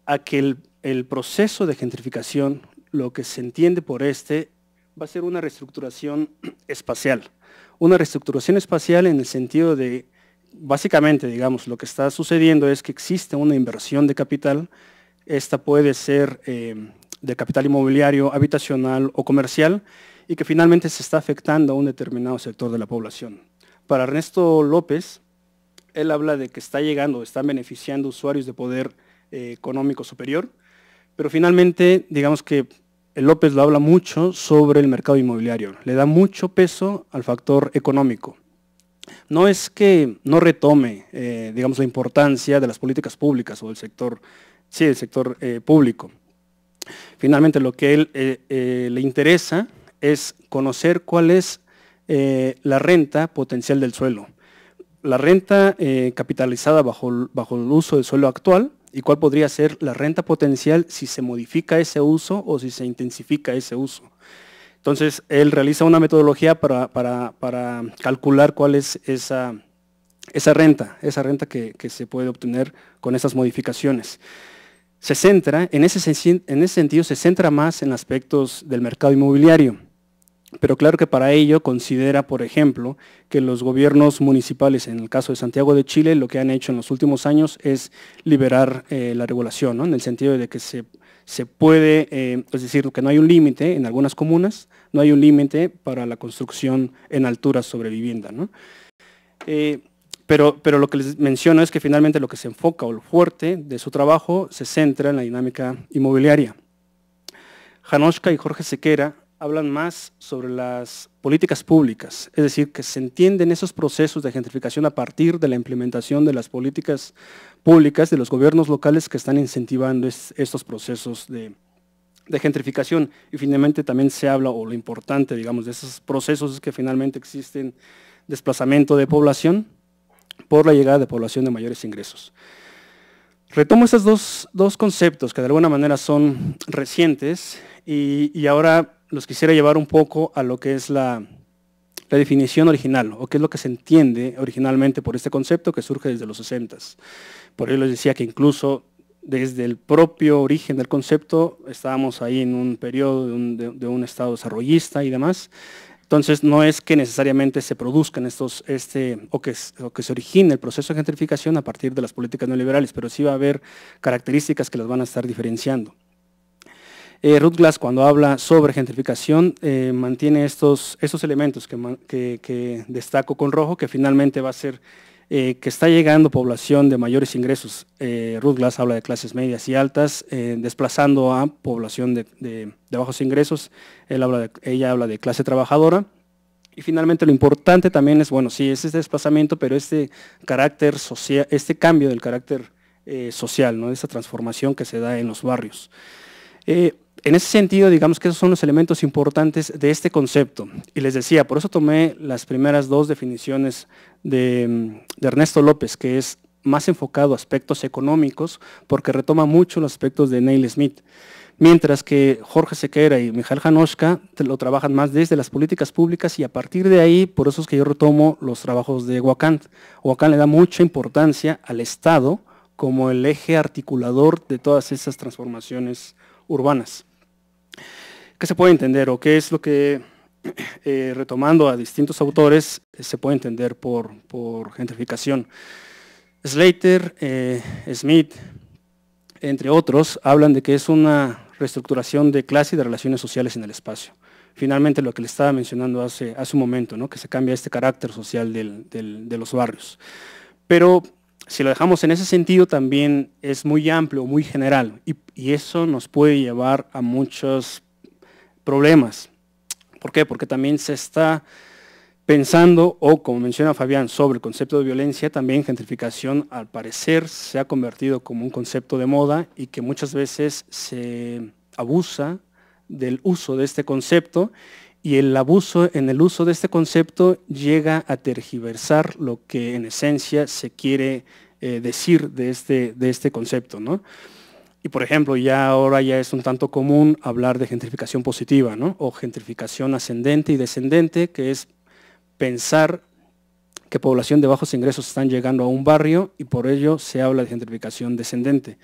a que el, proceso de gentrificación, lo que se entiende por este, va a ser una reestructuración <clears throat> espacial. Una reestructuración espacial en el sentido de, básicamente, digamos, lo que está sucediendo es que existe una inversión de capital, esta puede ser eh, de capital inmobiliario, habitacional o comercial, y que finalmente se está afectando a un determinado sector de la población. Para Ernesto López, él habla de que está llegando, están beneficiando usuarios de poder eh, económico superior, pero finalmente, digamos que el López lo habla mucho sobre el mercado inmobiliario, le da mucho peso al factor económico. No es que no retome, eh, digamos, la importancia de las políticas públicas o del sector, sí, del sector eh, público. Finalmente, lo que él le interesa es conocer cuál es eh, la renta potencial del suelo, la renta eh, capitalizada bajo, bajo el uso del suelo actual y cuál podría ser la renta potencial si se modifica ese uso o si se intensifica ese uso. Entonces, él realiza una metodología para, calcular cuál es esa, esa renta, esa renta que, se puede obtener con esas modificaciones. Se centra, en ese, en ese sentido, se centra más en aspectos del mercado inmobiliario pero claro que para ello considera, por ejemplo, que los gobiernos municipales, en el caso de Santiago de Chile, lo que han hecho en los últimos años es liberar eh, la regulación, en el sentido de que se, puede, eh, es decir, que no hay un límite en algunas comunas, no hay un límite para la construcción en alturas sobre vivienda. Eh, pero, pero, lo que les menciono es que finalmente lo que se enfoca o lo fuerte de su trabajo se centra en la dinámica inmobiliaria. Janoshka y Jorge Sequera hablan más sobre las políticas públicas, es decir, que se entienden esos procesos de gentrificación a partir de la implementación de las políticas públicas de los gobiernos locales que están incentivando estos procesos de, gentrificación. Y finalmente también se habla, o lo importante, digamos, de esos procesos es que finalmente existen desplazamiento de población por la llegada de población de mayores ingresos. Retomo estos dos, conceptos que de alguna manera son recientes y, y ahora los quisiera llevar un poco a lo que es la, definición original, o qué es lo que se entiende originalmente por este concepto que surge desde los 60. Por ello les decía que incluso desde el propio origen del concepto estábamos ahí en un periodo de un, estado desarrollista y demás. Entonces no es que necesariamente se produzcan estos, este, o que, o que se origine el proceso de gentrificación a partir de las políticas neoliberales, pero sí va a haber características que las van a estar diferenciando. Eh, Ruth Glass cuando habla sobre gentrificación eh, mantiene estos, elementos que, destaco con rojo, que finalmente va a ser eh, que está llegando población de mayores ingresos. Ruth Glass habla de clases medias y altas, desplazando a población de, de, bajos ingresos. ella habla de clase trabajadora. Y finalmente lo importante también es, bueno, sí, es este desplazamiento, pero este carácter este cambio del carácter social, ¿no? esa transformación que se da en los barrios en ese sentido, digamos que esos son los elementos importantes de este concepto. Y les decía, por eso tomé las primeras dos definiciones de, Ernesto López, que es más enfocado a aspectos económicos, porque retoma mucho los aspectos de Neil Smith. Mientras que Jorge Sequeira y Mijal Janoska lo trabajan más desde las políticas públicas y a partir de ahí, por eso es que yo retomo los trabajos de Huacán. Huacán le da mucha importancia al Estado como el eje articulador de todas esas transformaciones urbanas. ¿Qué se puede entender o qué es lo que, <clears throat> eh, retomando a distintos autores, eh, se puede entender por, gentrificación? Slater, eh, Smith, entre otros, hablan de que es una reestructuración de clase y de relaciones sociales en el espacio. Finalmente, lo que le estaba mencionando hace, hace un momento, que se cambia este carácter social de los barrios. Pero si lo dejamos en ese sentido, también es muy amplio, muy general, y, y eso nos puede llevar a muchos problemas. ¿Por qué? Porque también se está pensando, o como menciona Fabián, sobre el concepto de violencia, también gentrificación al parecer se ha convertido como un concepto de moda y que muchas veces se abusa del uso de este concepto y el abuso en el uso de este concepto llega a tergiversar lo que en esencia se quiere eh, decir de este, de este concepto. ¿no? Y por ejemplo, ya ahora ya es un tanto común hablar de gentrificación positiva, ¿no? o gentrificación ascendente y descendente, que es pensar que población de bajos ingresos están llegando a un barrio y por ello se habla de gentrificación descendente.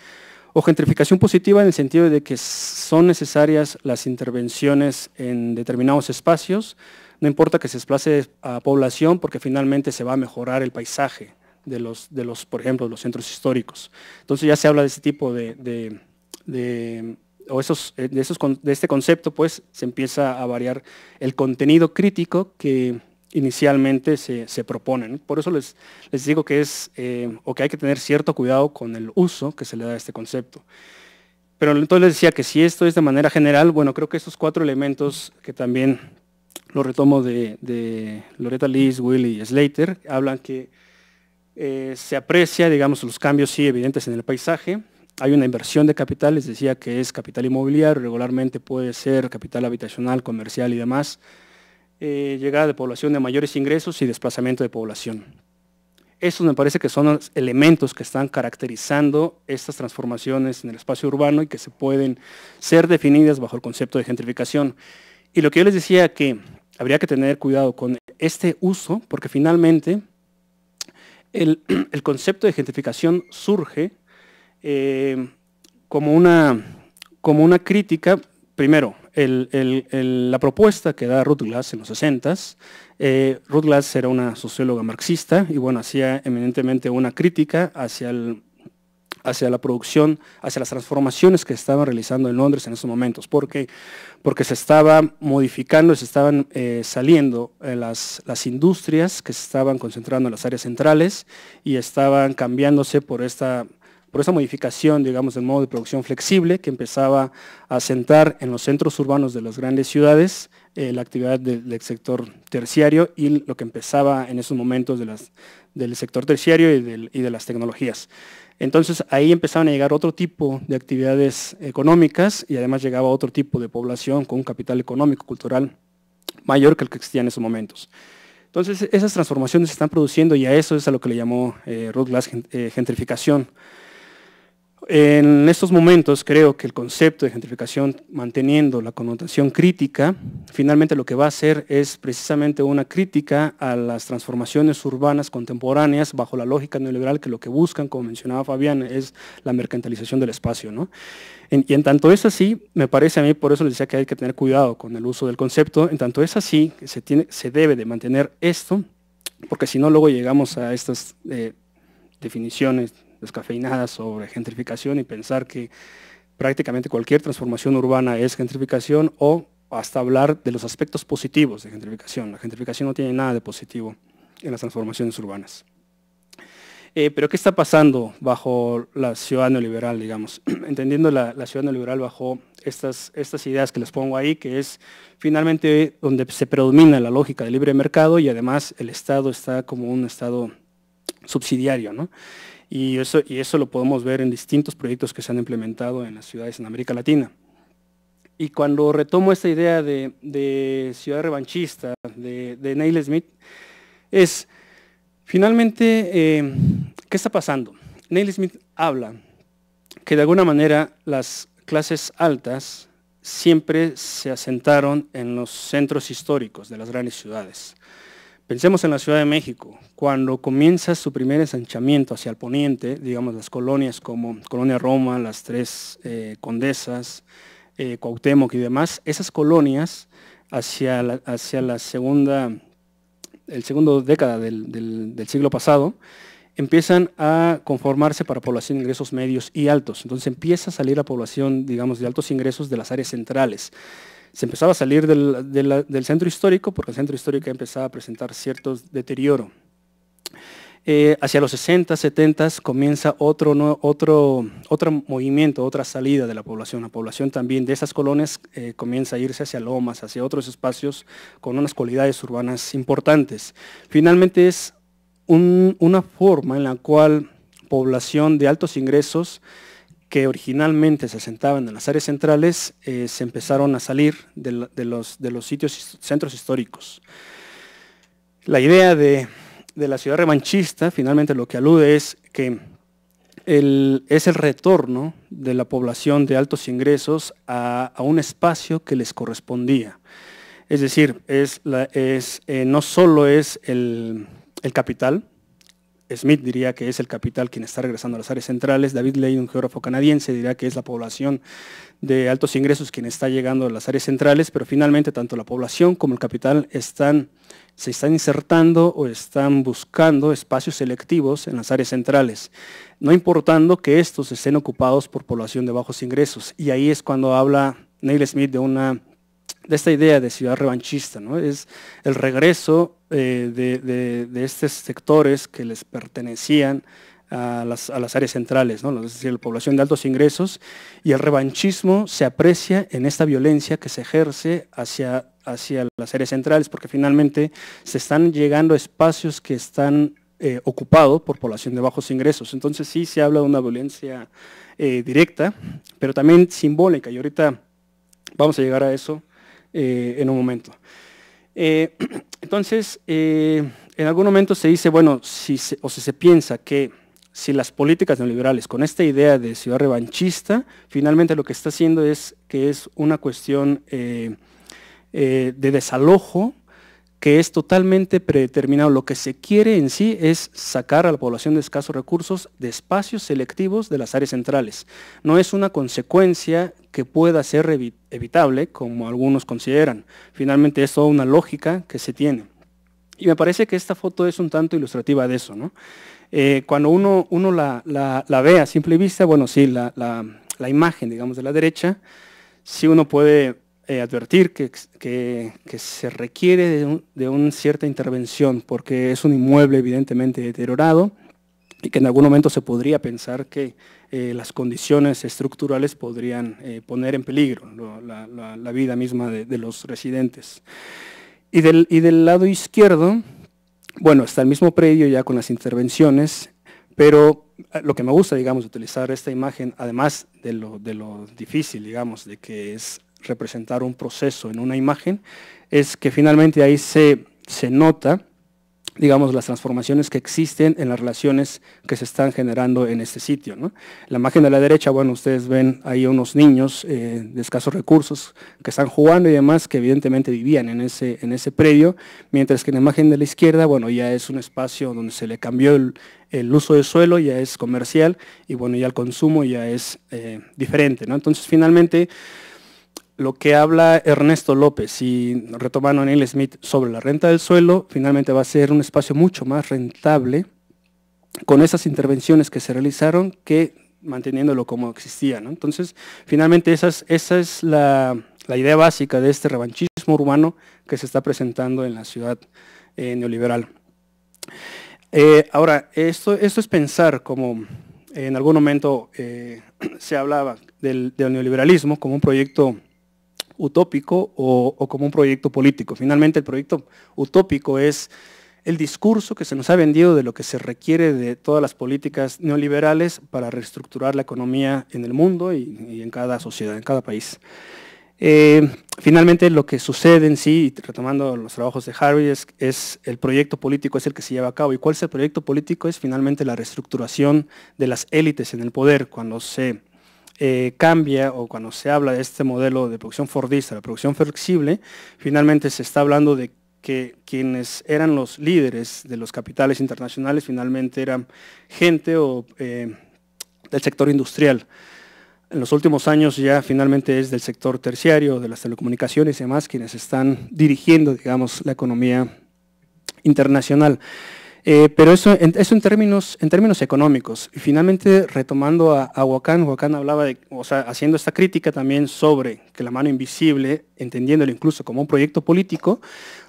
O gentrificación positiva en el sentido de que son necesarias las intervenciones en determinados espacios, no importa que se desplace a población porque finalmente se va a mejorar el paisaje, de los, de los, por ejemplo, los centros históricos. Entonces ya se habla de ese tipo de, o esos, eh, de, esos, de este concepto, pues se empieza a variar el contenido crítico que inicialmente se, proponen. Por eso les, les digo que es, eh, o que hay que tener cierto cuidado con el uso que se le da a este concepto. Pero entonces les decía que si esto es de manera general, bueno, creo que estos cuatro elementos que también lo retomo de, de Loretta Lees, Willie y Slater, hablan que eh, se aprecia, digamos, los cambios sí evidentes en el paisaje. Hay una inversión de capital, les decía que es capital inmobiliario, regularmente puede ser capital habitacional, comercial y demás. Eh, llegada de población de mayores ingresos y desplazamiento de población. Estos me parece que son los elementos que están caracterizando estas transformaciones en el espacio urbano y que se pueden ser definidas bajo el concepto de gentrificación. Y lo que yo les decía que habría que tener cuidado con este uso, porque finalmente <clears throat> el, concepto de gentrificación surge eh, como, una, como una crítica, primero, la propuesta que da Ruth Glass en los 60 eh, Ruth Glass era una socióloga marxista y bueno, hacía eminentemente una crítica hacia el hacia la producción, hacia las transformaciones que estaban realizando en Londres en esos momentos, porque, porque se estaba modificando, se estaban eh, saliendo eh, las, industrias que se estaban concentrando en las áreas centrales y estaban cambiándose por esta, por modificación, digamos, del modo de producción flexible que empezaba a sentar en los centros urbanos de las grandes ciudades eh, la actividad del, sector terciario y lo que empezaba en esos momentos de las, del sector terciario y de las tecnologías. Entonces ahí empezaban a llegar otro tipo de actividades económicas y además llegaba otro tipo de población con un capital económico, cultural mayor que el que existía en esos momentos. Entonces esas transformaciones se están produciendo y a eso es a lo que le llamó eh, Ruth Glass eh, gentrificación. En estos momentos creo que el concepto de gentrificación, manteniendo la connotación crítica, finalmente lo que va a hacer es precisamente una crítica a las transformaciones urbanas contemporáneas bajo la lógica neoliberal que lo que buscan, como mencionaba Fabián, es la mercantilización del espacio. ¿no? y en tanto es así, me parece a mí, por eso les decía que hay que tener cuidado con el uso del concepto, en tanto es así, se, tiene, se debe de mantener esto, porque si no luego llegamos a estas eh, definiciones descafeinadas sobre gentrificación y pensar que prácticamente cualquier transformación urbana es gentrificación o hasta hablar de los aspectos positivos de gentrificación. La gentrificación no tiene nada de positivo en las transformaciones urbanas. Eh, pero ¿qué está pasando bajo la ciudad neoliberal, digamos? <clears throat> Entendiendo la, ciudad neoliberal bajo estas, estas ideas que les pongo ahí, que es finalmente donde se predomina la lógica del libre mercado y además el Estado está como un Estado subsidiario, ¿no? y eso, lo podemos ver en distintos proyectos que se han implementado en las ciudades en América Latina. Y cuando retomo esta idea de, ciudad revanchista de, Neil Smith, es finalmente, eh, ¿qué está pasando? Neil Smith habla que de alguna manera las clases altas siempre se asentaron en los centros históricos de las grandes ciudades. Pensemos en la Ciudad de México, cuando comienza su primer ensanchamiento hacia el poniente, digamos las colonias como Colonia Roma, las tres eh, Condesas, eh, Cuauhtémoc y demás, esas colonias hacia la, hacia la segunda, el segundo década del, siglo pasado, empiezan a conformarse para población de ingresos medios y altos. Entonces empieza a salir la población, digamos, de altos ingresos de las áreas centrales se empezaba a salir del, centro histórico, porque el centro histórico empezaba a presentar ciertos deterioro. Eh, hacia los 60, 70 comienza otro, otro, otro movimiento, otra salida de la población. La población también de esas colonias eh, comienza a irse hacia lomas, hacia otros espacios con unas cualidades urbanas importantes. Finalmente es una forma en la cual población de altos ingresos que originalmente se asentaban en las áreas centrales eh, se empezaron a salir de, los, de los, sitios, centros históricos. La idea de, la ciudad revanchista finalmente lo que alude es que es el retorno de la población de altos ingresos a, un espacio que les correspondía. Es decir, es es, eh, no solo es el, el capital, Smith diría que es el capital quien está regresando a las áreas centrales, David Ley, un geógrafo canadiense, diría que es la población de altos ingresos quien está llegando a las áreas centrales, pero finalmente tanto la población como el capital se están insertando o están buscando espacios selectivos en las áreas centrales, no importando que estos estén ocupados por población de bajos ingresos. Y ahí es cuando habla Neil Smith de una de esta idea de ciudad revanchista, ¿no? Es el regreso eh, de, estos sectores que les pertenecían a las, áreas centrales, es decir, la población de altos ingresos, y el revanchismo se aprecia en esta violencia que se ejerce hacia, hacia las áreas centrales, porque finalmente se están llegando a espacios que están eh, ocupados por población de bajos ingresos. Entonces sí se habla de una violencia eh, directa, pero también simbólica, y ahorita vamos a llegar a eso eh, en un momento. Eh, <clears throat> entonces, eh, en algún momento se dice, bueno, o si se piensa que si las políticas neoliberales con esta idea de ciudad revanchista, finalmente lo que está haciendo es que es una cuestión de desalojo que es totalmente predeterminado. Lo que se quiere en sí es sacar a la población de escasos recursos de espacios selectivos de las áreas centrales. No es una consecuencia que pueda ser evitable, como algunos consideran. Finalmente es toda una lógica que se tiene. Y me parece que esta foto es un tanto ilustrativa de eso. ¿no? Eh, cuando uno, uno la, ve a simple vista, bueno, sí, la, imagen, digamos, de la derecha, sí uno puede eh, advertir que, que, se requiere de, de una cierta intervención, porque es un inmueble evidentemente deteriorado y que en algún momento se podría pensar que eh, las condiciones estructurales podrían eh, poner en peligro la, vida misma de, los residentes. Y del, del, lado izquierdo, bueno, está el mismo predio ya con las intervenciones, pero eh, lo que me gusta, digamos, utilizar esta imagen, además de lo, de lo difícil, digamos, de que es representar un proceso en una imagen, es que finalmente ahí se, se nota digamos, las transformaciones que existen en las relaciones que se están generando en este sitio. La imagen de la derecha, bueno, ustedes ven ahí unos niños eh, de escasos recursos que están jugando y demás, que evidentemente vivían en ese, en ese predio, mientras que en la imagen de la izquierda, bueno, ya es un espacio donde se le cambió el, uso de suelo ya es comercial y bueno, ya el consumo ya es eh, diferente, ¿no? Entonces, finalmente, lo que habla Ernesto López y retomando a Neil Smith sobre la renta del suelo, finalmente va a ser un espacio mucho más rentable con esas intervenciones que se realizaron que manteniéndolo como existía. Entonces, finalmente esa es la, idea básica de este revanchismo urbano que se está presentando en la ciudad eh, neoliberal. Eh, ahora, esto, es pensar como en algún momento eh, <clears throat> se hablaba del neoliberalismo como un proyecto utópico o, como un proyecto político. Finalmente, el proyecto utópico es el discurso que se nos ha vendido de lo que se requiere de todas las políticas neoliberales para reestructurar la economía en el mundo y, en cada sociedad, en cada país. Eh, finalmente, lo que sucede en sí, retomando los trabajos de Harvey, es, es, el proyecto político es el que se lleva a cabo. ¿Y cuál es el proyecto político? Es finalmente la reestructuración de las élites en el poder, cuando se eh, cambia o cuando se habla de este modelo de producción fordista, la producción flexible, finalmente se está hablando de que quienes eran los líderes de los capitales internacionales finalmente eran gente o, eh, del sector industrial. En los últimos años ya finalmente es del sector terciario, de las telecomunicaciones y demás, quienes están dirigiendo, digamos, la economía internacional. Eh, pero eso, en, eso términos, en términos económicos. Y finalmente, retomando a, Huacán, Huacán hablaba de, o sea, haciendo esta crítica también sobre que la mano invisible, entendiéndolo incluso como un proyecto político,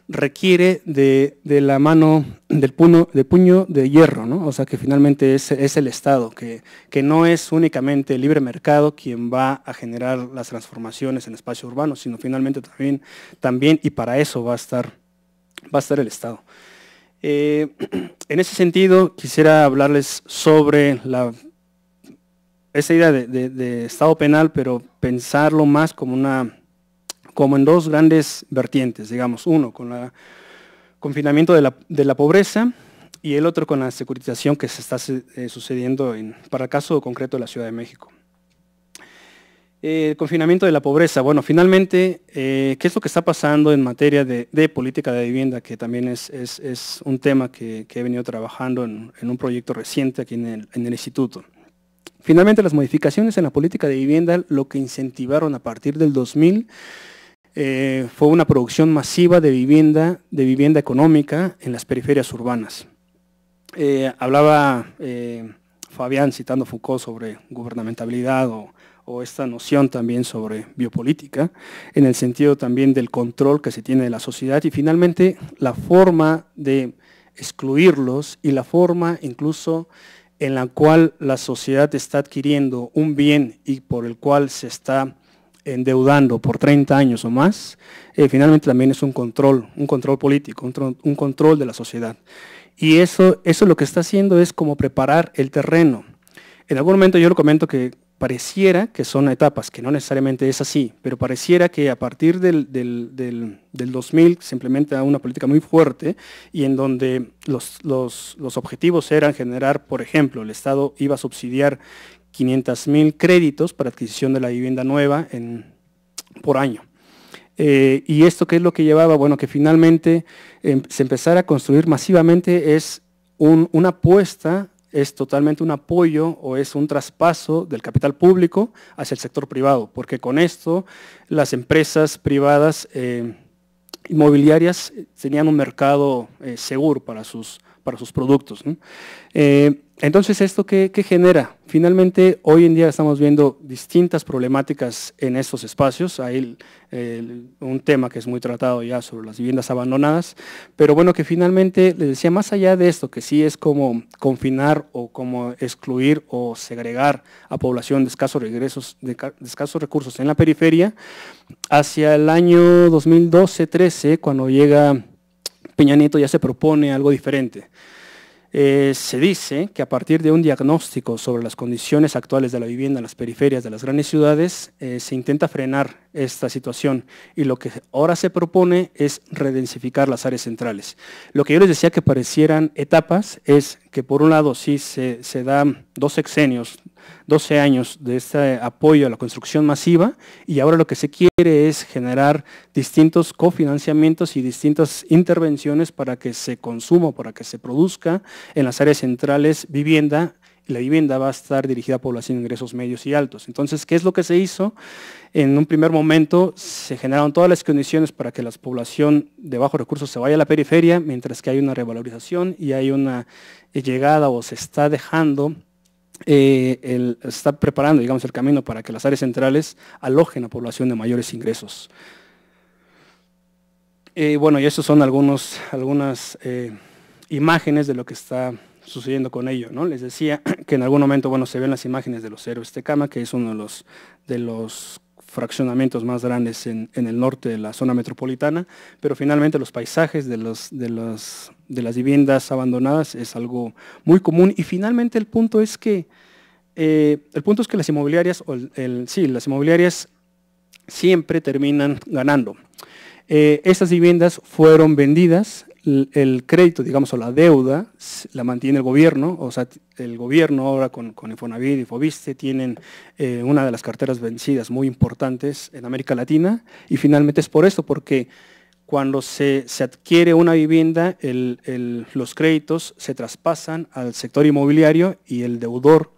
requiere de, la mano, del, puño de hierro, ¿no? O sea, que finalmente es, es el Estado, que, que no es únicamente el libre mercado quien va a generar las transformaciones en espacio urbano, sino finalmente también, también y para eso va a estar, va a estar el Estado. Eh, <clears throat> en ese sentido, quisiera hablarles sobre esa idea de, Estado penal, pero pensarlo más como, una, como en dos grandes vertientes, digamos. Uno, con el confinamiento de la, pobreza y el otro con la securitización que se está eh, sucediendo en, para el caso concreto de la Ciudad de México el confinamiento de la pobreza. Bueno, finalmente, eh, ¿qué es lo que está pasando en materia de, política de vivienda? Que también es, un tema que, he venido trabajando en, un proyecto reciente aquí en el, instituto. Finalmente, las modificaciones en la política de vivienda lo que incentivaron a partir del 2000 eh, fue una producción masiva de vivienda, de vivienda económica en las periferias urbanas. Eh, hablaba Fabián, citando Foucault, sobre gubernamentabilidad o, o esta noción también sobre biopolítica, en el sentido también del control que se tiene de la sociedad y finalmente la forma de excluirlos y la forma incluso en la cual la sociedad está adquiriendo un bien y por el cual se está endeudando por 30 años o más, eh, finalmente también es un control, un control político, un, control de la sociedad. Y eso, eso lo que está haciendo es como preparar el terreno. En algún momento yo lo comento que pareciera que son etapas, que no necesariamente es así, pero pareciera que a partir del, 2000 se implementa una política muy fuerte y en donde los, objetivos eran generar, por ejemplo, el Estado iba a subsidiar 500 mil créditos para adquisición de la vivienda nueva por año. Eh, y esto qué es lo que llevaba, bueno, que finalmente em, se empezara a construir masivamente es una apuesta es totalmente un apoyo o es un traspaso del capital público hacia el sector privado, porque con esto las empresas privadas eh, inmobiliarias eh, tenían un mercado eh, seguro para sus, para sus productos. Entonces, ¿esto qué, genera? Finalmente, hoy en día estamos viendo distintas problemáticas en estos espacios. Hay un tema que es muy tratado ya sobre las viviendas abandonadas, pero bueno, que finalmente, les decía, más allá de esto, que sí es como confinar o como excluir o segregar a población de escasos, regresos, de, escasos recursos en la periferia, hacia el año 2012-13, cuando llega Peña Nieto ya se propone algo diferente. Eh, se dice que a partir de un diagnóstico sobre las condiciones actuales de la vivienda en las periferias de las grandes ciudades, eh, se intenta frenar esta situación. Y lo que ahora se propone es redensificar las áreas centrales. Lo que yo les decía que parecieran etapas es que por un lado sí se, dan dos sexenios, 12 años de este apoyo a la construcción masiva y ahora lo que se quiere es generar distintos cofinanciamientos y distintas intervenciones para que se consuma, para que se produzca en las áreas centrales vivienda la vivienda va a estar dirigida a población de ingresos medios y altos. Entonces, ¿qué es lo que se hizo? En un primer momento se generaron todas las condiciones para que la población de bajos recursos se vaya a la periferia, mientras que hay una revalorización y hay una eh, llegada o se está dejando eh, está preparando, digamos, el camino para que las áreas centrales alojen a población de mayores ingresos. Eh, bueno, y esos son algunas imágenes de lo que está sucediendo con ello. ¿no? Les decía <clears throat> que en algún momento bueno, se ven las imágenes de los héroes cama, que es uno de los, de los fraccionamientos más grandes en, el norte de la zona metropolitana, pero finalmente los paisajes de, los, de, las viviendas abandonadas es algo muy común y finalmente el punto es que, eh, el punto es que las inmobiliarias, el, sí, las inmobiliarias siempre terminan ganando. Eh, estas viviendas fueron vendidas el crédito, digamos, o la deuda, la mantiene el gobierno, o sea, el gobierno ahora con, con Infonavit y Fobiste tienen eh, una de las carteras vencidas muy importantes en América Latina, y finalmente es por esto, porque cuando se, adquiere una vivienda, los créditos se traspasan al sector inmobiliario y el deudor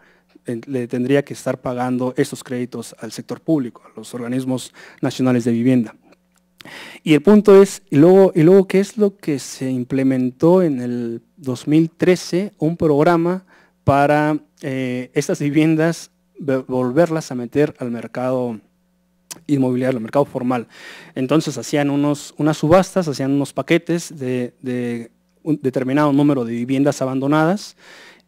eh, le tendría que estar pagando esos créditos al sector público, a los organismos nacionales de vivienda. Y el punto es, y luego, y luego, ¿qué es lo que se implementó en el 2013? Un programa para eh, estas viviendas volverlas a meter al mercado inmobiliario, al mercado formal. Entonces hacían unas subastas, hacían unos paquetes de, de un determinado número de viviendas abandonadas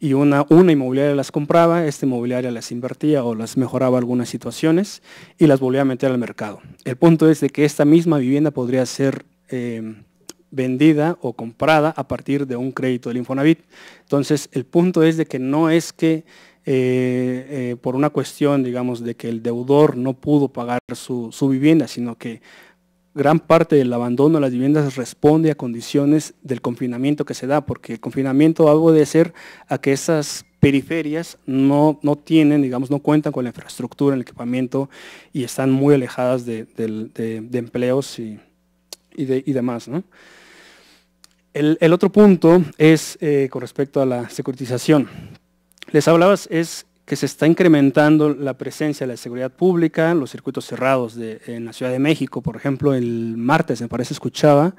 y una, una inmobiliaria las compraba, esta inmobiliaria las invertía o las mejoraba algunas situaciones y las volvía a meter al mercado. El punto es de que esta misma vivienda podría ser em, vendida o comprada a partir de un crédito del Infonavit. Entonces, el punto es de que no es que eh, eh, por una cuestión, digamos, de que el deudor no pudo pagar su, su vivienda, sino que gran parte del abandono de las viviendas responde a condiciones del confinamiento que se da, porque el confinamiento algo de ser a que esas periferias no, tienen, digamos, no cuentan con la infraestructura, el equipamiento y están muy alejadas de, empleos y, demás. El, otro punto es eh, con respecto a la securitización. Les hablabas, es que se está incrementando la presencia de la seguridad pública, en los circuitos cerrados en la Ciudad de México, por ejemplo, el martes me parece escuchaba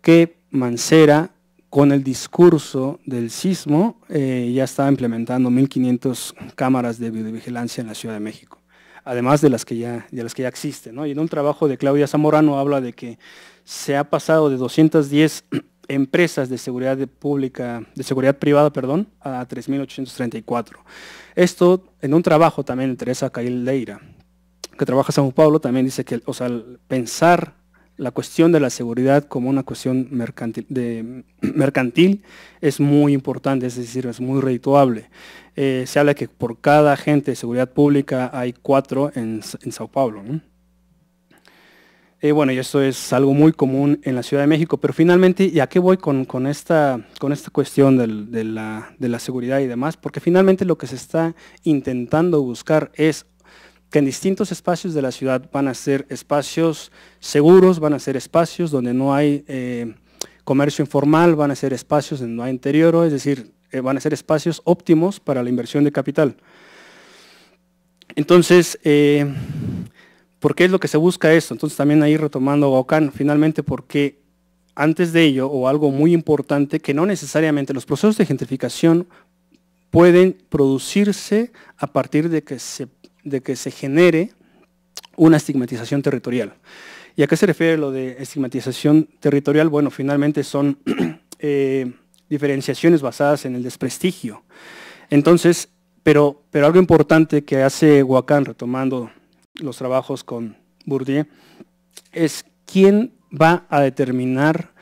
que Mancera con el discurso del sismo eh, ya estaba implementando 1.500 cámaras de videovigilancia en la Ciudad de México, además de las que ya, de las que ya existen. ¿no? Y en un trabajo de Claudia Zamorano habla de que se ha pasado de 210 <clears throat> empresas de seguridad pública, de seguridad privada, perdón, a 3.834. Esto en un trabajo también interesa Teresa Cail Leira, que trabaja en Sao Paulo, también dice que, o pensar la cuestión de la seguridad como una cuestión mercantil, <clears throat> es muy importante, es decir, es muy redituable. Eh, se habla que por cada agente de seguridad pública hay cuatro en, Sao Paulo. Eh, bueno, y esto es algo muy común en la Ciudad de México, pero finalmente, ¿y a qué voy con, esta, cuestión de, la, seguridad y demás? Porque finalmente lo que se está intentando buscar es que en distintos espacios de la ciudad van a ser espacios seguros, van a ser espacios donde no hay eh, comercio informal, van a ser espacios donde no hay interior, es decir, eh, van a ser espacios óptimos para la inversión de capital. Entonces, ¿Por qué es lo que se busca esto? Entonces también ahí retomando Gaucán, finalmente porque antes de ello, o algo muy importante, que no necesariamente los procesos de gentrificación pueden producirse a partir de que se, de que se genere una estigmatización territorial. ¿Y a qué se refiere lo de estigmatización territorial? Bueno, finalmente son <clears throat> eh, diferenciaciones basadas en el desprestigio. Entonces, pero, pero algo importante que hace Huacán, retomando los trabajos con Bourdieu, es quién va a determinar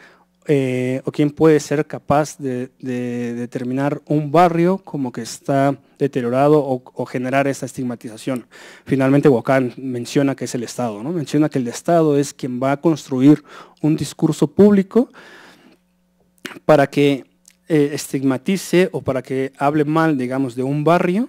eh, o quién puede ser capaz de, determinar un barrio como que está deteriorado o, generar esa estigmatización. Finalmente, Wakan menciona que es el Estado, ¿no? menciona que el Estado es quien va a construir un discurso público para que eh, estigmatice o para que hable mal, digamos, de un barrio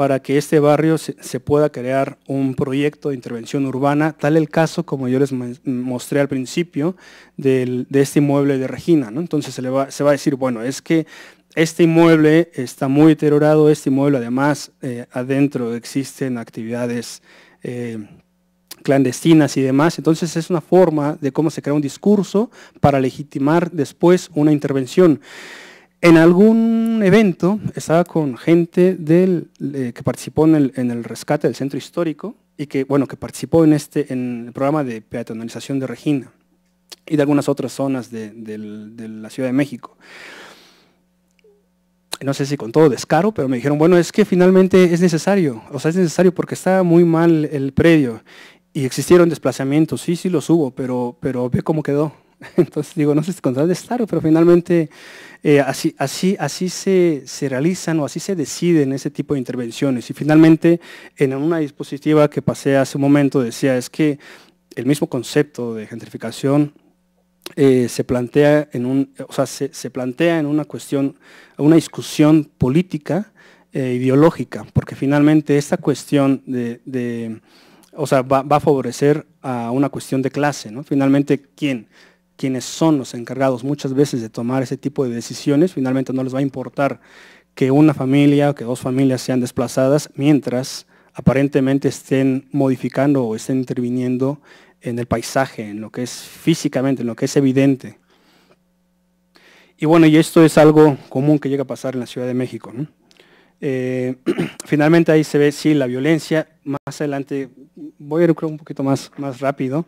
para que este barrio se, pueda crear un proyecto de intervención urbana, tal el caso como yo les mostré al principio de este inmueble de Regina. ¿no? Entonces se, le va, se va a decir, bueno, es que este inmueble está muy deteriorado, este inmueble además eh, adentro existen actividades eh, clandestinas y demás, entonces es una forma de cómo se crea un discurso para legitimar después una intervención. En algún evento estaba con gente eh, que participó en el, rescate del centro histórico y que, bueno, que participó en, este, en el programa de peatonalización de Regina y de algunas otras zonas de, la Ciudad de México. No sé si con todo descaro, pero me dijeron, bueno, es que finalmente es necesario, o sea, es necesario porque estaba muy mal el predio y existieron desplazamientos, sí, sí los hubo, pero, pero ve cómo quedó. <laughs> Entonces digo, no sé si es de estar, pero finalmente eh, así, así, así se, realizan o así se deciden ese tipo de intervenciones. Y finalmente, en una dispositiva que pasé hace un momento, decía, es que el mismo concepto de gentrificación eh, se, plantea en eh, se, plantea en una cuestión, una discusión política e ideológica, porque finalmente esta cuestión de, va, va, a favorecer a una cuestión de clase, ¿no? Finalmente, ¿quién? quienes son los encargados muchas veces de tomar ese tipo de decisiones, finalmente no les va a importar que una familia o que dos familias sean desplazadas mientras aparentemente estén modificando o estén interviniendo en el paisaje, en lo que es físicamente, en lo que es evidente. Y bueno, y esto es algo común que llega a pasar en la Ciudad de México. Eh, <clears throat> finalmente ahí se ve, sí, la violencia. Más adelante, voy a ir un poquito más, más rápido.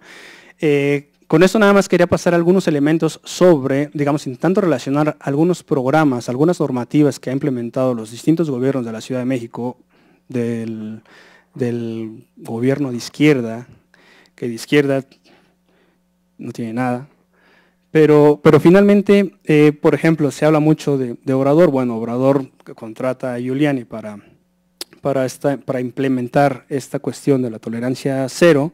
Eh, con esto nada más quería pasar algunos elementos sobre, digamos, intentando relacionar algunos programas, algunas normativas que ha implementado los distintos gobiernos de la Ciudad de México, del, gobierno de izquierda, que de izquierda no tiene nada, pero, pero finalmente, eh, por ejemplo, se habla mucho de, de Obrador, bueno, Obrador contrata a Giuliani para para, para implementar esta cuestión de la tolerancia cero.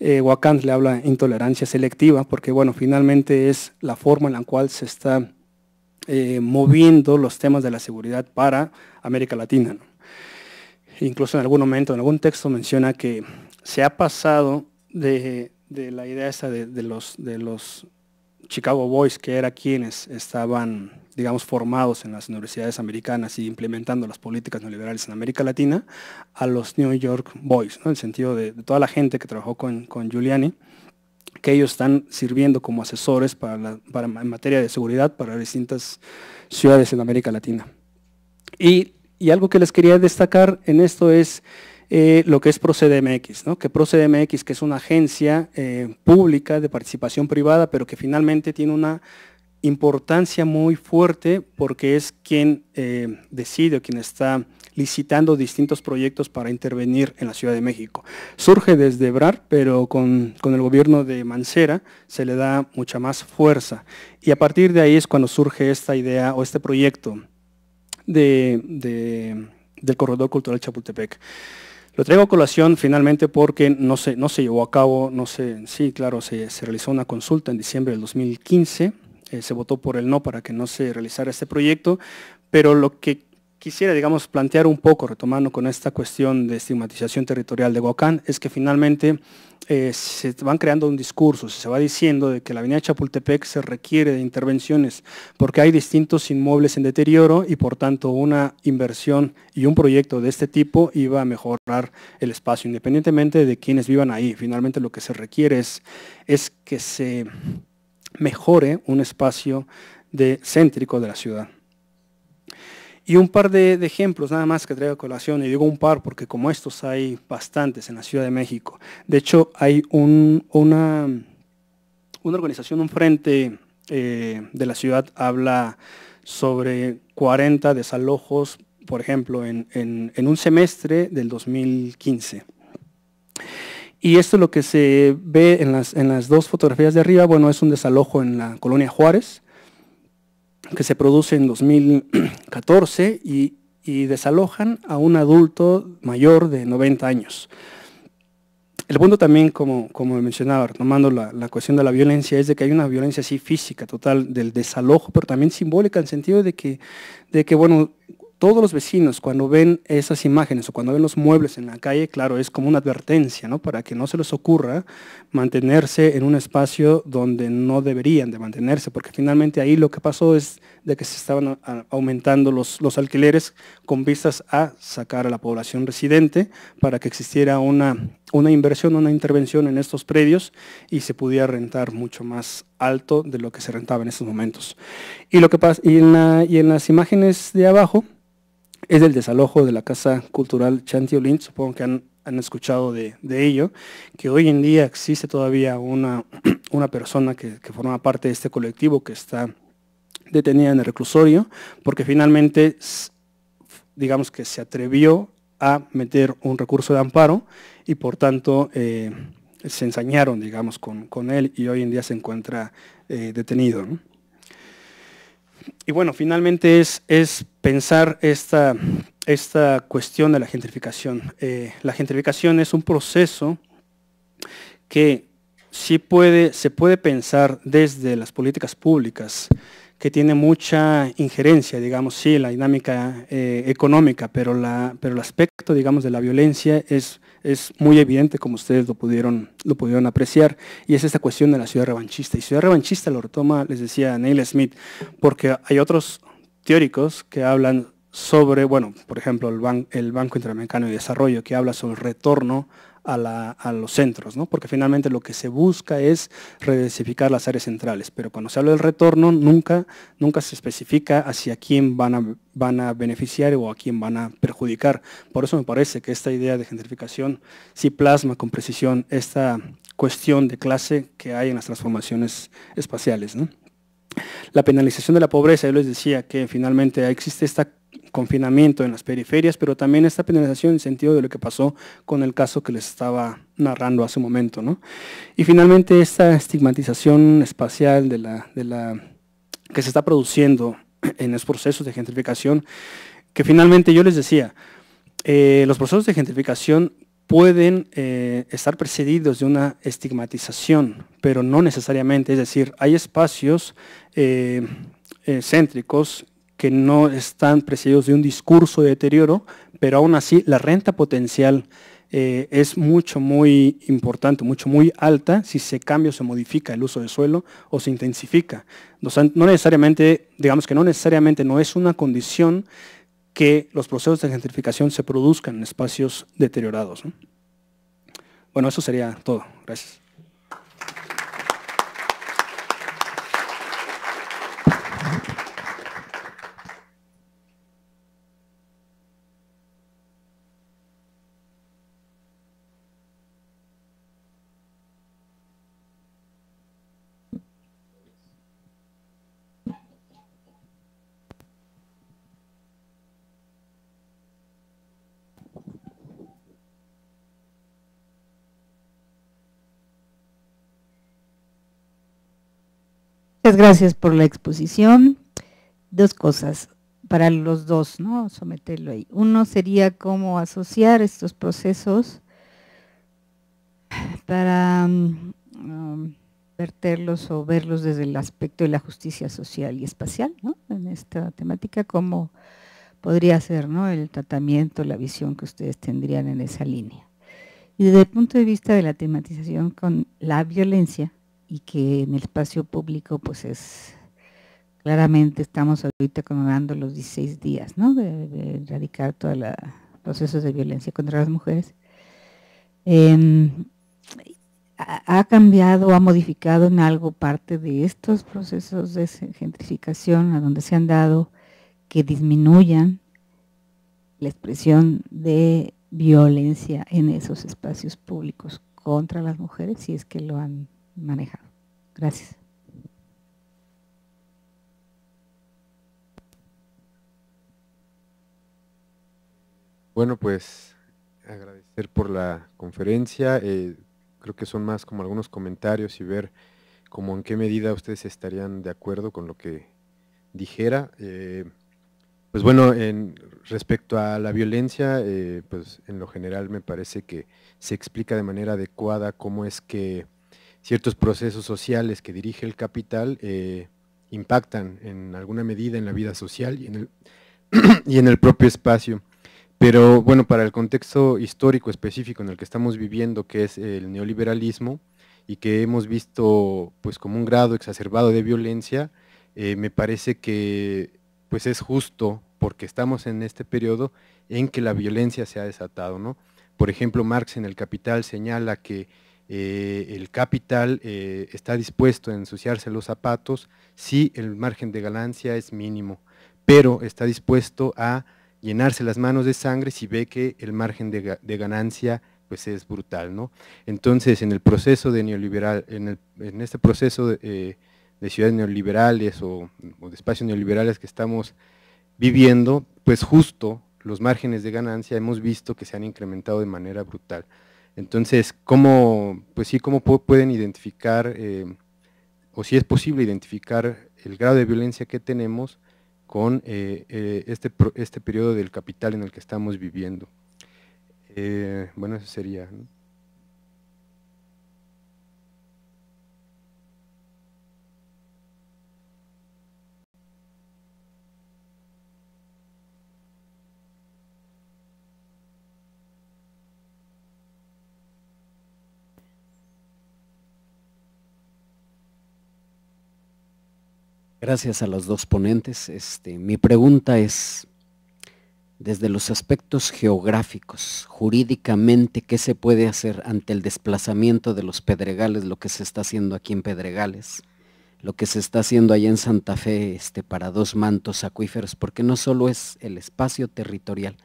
Eh, le habla intolerancia selectiva, porque bueno, finalmente es la forma en la cual se está eh, moviendo los temas de la seguridad para América Latina. Incluso en algún momento, en algún texto menciona que se ha pasado de, la idea esta de, los, de los Chicago Boys, que era quienes estaban digamos, formados en las universidades americanas y implementando las políticas neoliberales en América Latina, a los New York Boys, en el sentido de, toda la gente que trabajó con, Giuliani, que ellos están sirviendo como asesores para, en materia de seguridad para distintas ciudades en América Latina. Y, algo que les quería destacar en esto es eh, lo que es ProCDMX, ¿no? que ProCDMX, que es una agencia eh, pública de participación privada, pero que finalmente tiene una importancia muy fuerte porque es quien eh, decide, quien está licitando distintos proyectos para intervenir en la Ciudad de México. Surge desde Ebrar, pero con, el gobierno de Mancera se le da mucha más fuerza. Y a partir de ahí es cuando surge esta idea o este proyecto de, del Corredor Cultural Chapultepec. Lo traigo a colación finalmente porque no se, no se llevó a cabo, no sé sí, claro, se, se realizó una consulta en diciembre del 2015 eh, se votó por el no para que no se realizara este proyecto, pero lo que quisiera, digamos, plantear un poco, retomando con esta cuestión de estigmatización territorial de Huacán, es que finalmente eh, se van creando un discurso, se va diciendo de que la avenida Chapultepec se requiere de intervenciones porque hay distintos inmuebles en deterioro y por tanto una inversión y un proyecto de este tipo iba a mejorar el espacio, independientemente de quienes vivan ahí. Finalmente lo que se requiere es que se mejore un espacio de, céntrico de la ciudad. Y un par de, ejemplos nada más que traigo a colación, y digo un par porque como estos hay bastantes en la Ciudad de México. De hecho, hay una, una, organización, un frente eh, de la ciudad habla sobre 40 desalojos, por ejemplo, en un semestre del 2015. Y esto es lo que se ve en las, dos fotografías de arriba, bueno, es un desalojo en la colonia Juárez, que se produce en 2014 y, desalojan a un adulto mayor de 90 años. El punto también, como, como mencionaba, retomando la, cuestión de la violencia, es de que hay una violencia así física total del desalojo, pero también simbólica en el sentido de que, de que bueno, todos los vecinos cuando ven esas imágenes o cuando ven los muebles en la calle, claro, es como una advertencia, ¿no? Para que no se les ocurra mantenerse en un espacio donde no deberían de mantenerse, porque finalmente ahí lo que pasó es de que se estaban ah, aumentando los, los alquileres con vistas a sacar a la población residente para que existiera una, una inversión, una intervención en estos predios y se pudiera rentar mucho más alto de lo que se rentaba en estos momentos. Y, lo que pasa, y en las imágenes de abajo es el desalojo de la Casa Cultural Chantiolín, supongo que han, escuchado de, ello, que hoy en día existe todavía una, <clears throat> una persona que, forma parte de este colectivo que está detenida en el reclusorio, porque finalmente, digamos que se atrevió a meter un recurso de amparo y por tanto eh, se ensañaron, digamos, con, él y hoy en día se encuentra eh, detenido. Y bueno, finalmente es, es pensar esta, esta cuestión de la gentrificación. Eh, la gentrificación es un proceso que sí puede, se puede pensar desde las políticas públicas, que tiene mucha injerencia, digamos, sí, la dinámica eh, económica, pero, la, pero el aspecto, digamos, de la violencia es, es muy evidente, como ustedes lo pudieron, lo pudieron apreciar, y es esta cuestión de la ciudad revanchista. Y ciudad revanchista lo retoma, les decía Neil Smith, porque hay otros teóricos que hablan sobre, bueno, por ejemplo, el, Banco Interamericano de Desarrollo, que habla sobre el retorno a, los centros, ¿no? porque finalmente lo que se busca es redensificar las áreas centrales, pero cuando se habla del retorno nunca, nunca se especifica hacia quién van a, van a beneficiar o a quién van a perjudicar. Por eso me parece que esta idea de gentrificación sí plasma con precisión esta cuestión de clase que hay en las transformaciones espaciales. ¿no? La penalización de la pobreza, yo les decía que finalmente existe este confinamiento en las periferias, pero también esta penalización en el sentido de lo que pasó con el caso que les estaba narrando hace un momento. Y finalmente esta estigmatización espacial de la, de la, que se está produciendo en los procesos de gentrificación, que finalmente yo les decía, eh, los procesos de gentrificación pueden eh, estar precedidos de una estigmatización, pero no necesariamente. Es decir, hay espacios eh, céntricos que no están precedidos de un discurso de deterioro, pero aún así la renta potencial eh, es mucho, muy importante, mucho, muy alta si se cambia o se modifica el uso de suelo o se intensifica. No necesariamente, digamos que no necesariamente no es una condición que los procesos de gentrificación se produzcan en espacios deteriorados. Bueno, eso sería todo. Gracias. Muchas gracias por la exposición. Dos cosas para los dos, ¿no? Someterlo ahí. Uno sería cómo asociar estos procesos para mm, um, verterlos o verlos desde el aspecto de la justicia social y espacial, ¿no? En esta temática, cómo podría ser, ¿no? El tratamiento, la visión que ustedes tendrían en esa línea. Y desde el punto de vista de la tematización con la violencia, y que en el espacio público pues es claramente estamos ahorita conmemorando los 16 días ¿no? de, erradicar todos los procesos de violencia contra las mujeres. Em, ha cambiado, ha modificado en algo parte de estos procesos de gentrificación a donde se han dado que disminuyan la expresión de violencia en esos espacios públicos contra las mujeres si es que lo han manejado. Gracias. Bueno, pues agradecer por la conferencia. Eh, creo que son más como algunos comentarios y ver como en qué medida ustedes estarían de acuerdo con lo que dijera. Eh, pues bueno, en, respecto a la violencia, eh, pues en lo general me parece que se explica de manera adecuada cómo es que ciertos procesos sociales que dirige el capital eh, impactan en alguna medida en la vida social y en, el, <clears throat> y en el propio espacio. Pero bueno, para el contexto histórico específico en el que estamos viviendo, que es el neoliberalismo, y que hemos visto pues como un grado exacerbado de violencia, eh, me parece que pues es justo porque estamos en este periodo en que la violencia se ha desatado, ¿no? Por ejemplo, Marx en El Capital señala que eh, el capital eh, está dispuesto a ensuciarse los zapatos si el margen de ganancia es mínimo, pero está dispuesto a llenarse las manos de sangre si ve que el margen de, ganancia pues es brutal. ¿no? Entonces, en el proceso de neoliberal, en, este proceso de, eh, ciudades neoliberales o, de espacios neoliberales que estamos viviendo, pues justo los márgenes de ganancia hemos visto que se han incrementado de manera brutal. Entonces, ¿cómo, pues sí, cómo pueden identificar, eh, o si es posible identificar el grado de violencia que tenemos con eh, eh, este, este periodo del capital en el que estamos viviendo? bueno, eso sería. Gracias a los dos ponentes. Este, mi pregunta es, desde los aspectos geográficos, jurídicamente, ¿qué se puede hacer ante el desplazamiento de los pedregales, lo que se está haciendo aquí en Pedregales, lo que se está haciendo allá en Santa Fe este, para dos mantos acuíferos? Porque no solo es el espacio territorial,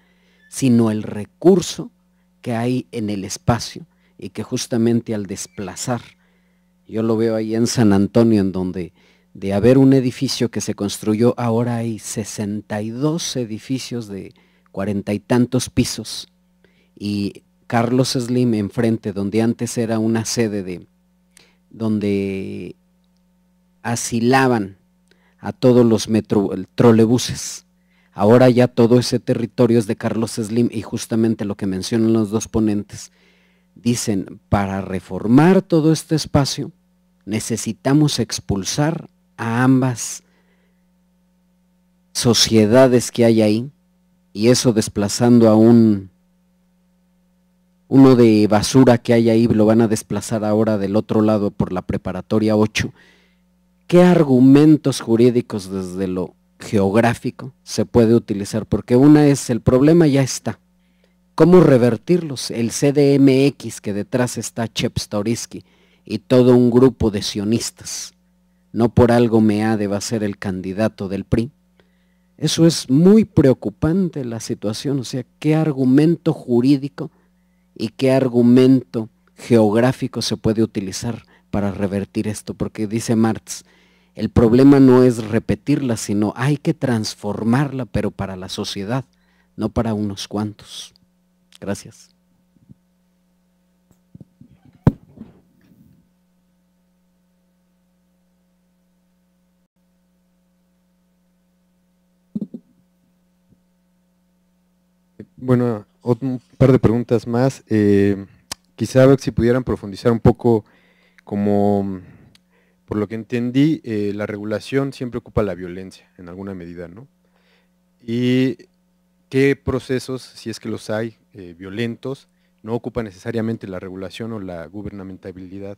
sino el recurso que hay en el espacio y que justamente al desplazar, yo lo veo ahí en San Antonio, en donde de haber un edificio que se construyó, ahora hay 62 edificios de cuarenta y tantos pisos. Y Carlos Slim enfrente, donde antes era una sede de, donde asilaban a todos los trolebuses. Ahora ya todo ese territorio es de Carlos Slim y justamente lo que mencionan los dos ponentes, dicen, para reformar todo este espacio necesitamos expulsar a ambas sociedades que hay ahí, y eso desplazando a un uno de basura que hay ahí, lo van a desplazar ahora del otro lado por la preparatoria 8. ¿Qué argumentos jurídicos desde lo geográfico se puede utilizar? Porque una es el problema ya está. ¿Cómo revertirlos? El CDMX que detrás está Storisky y todo un grupo de sionistas no por algo me va a ser el candidato del PRI. Eso es muy preocupante la situación, o sea, ¿qué argumento jurídico y qué argumento geográfico se puede utilizar para revertir esto? Porque dice Marx, el problema no es repetirla, sino hay que transformarla, pero para la sociedad, no para unos cuantos. Gracias. Bueno, un par de preguntas más. Eh, quizá si pudieran profundizar un poco como, por lo que entendí, eh, la regulación siempre ocupa la violencia en alguna medida, ¿no? Y qué procesos, si es que los hay, eh, violentos, no ocupa necesariamente la regulación o la gubernamentabilidad.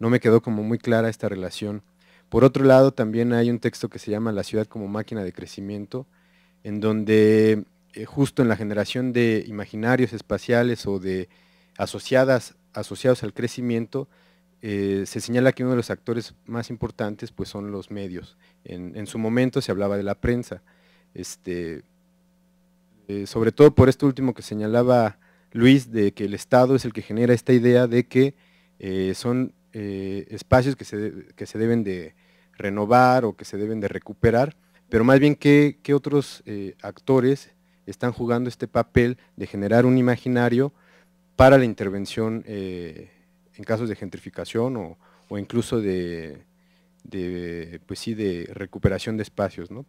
No me quedó como muy clara esta relación. Por otro lado, también hay un texto que se llama La ciudad como máquina de crecimiento, en donde eh, justo en la generación de imaginarios espaciales o de asociadas, asociados al crecimiento, eh, se señala que uno de los actores más importantes pues, son los medios. En, su momento se hablaba de la prensa, este, eh, sobre todo por esto último que señalaba Luis, de que el Estado es el que genera esta idea de que son espacios que se, deben de renovar o que se deben de recuperar, pero más bien que, que otros actores están jugando este papel de generar un imaginario para la intervención eh, en casos de gentrificación o, incluso de, pues sí, de recuperación de espacios. ¿no?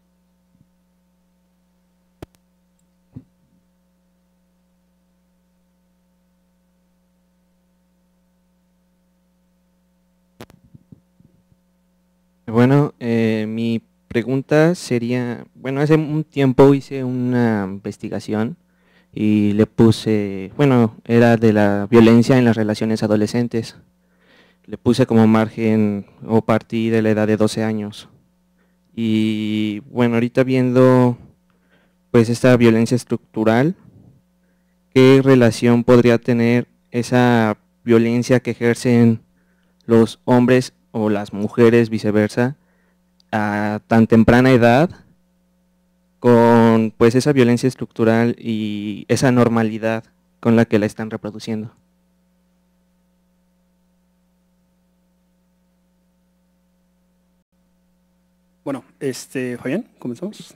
Bueno, pregunta sería, bueno, hace un tiempo hice una investigación y le puse, bueno, era de la violencia en las relaciones adolescentes. Le puse como margen o partir de la edad de 12 años. Y bueno, ahorita viendo pues esta violencia estructural, ¿qué relación podría tener esa violencia que ejercen los hombres o las mujeres viceversa a tan temprana edad con pues esa violencia estructural y esa normalidad con la que la están reproduciendo. Bueno, este, Fabián, comenzamos.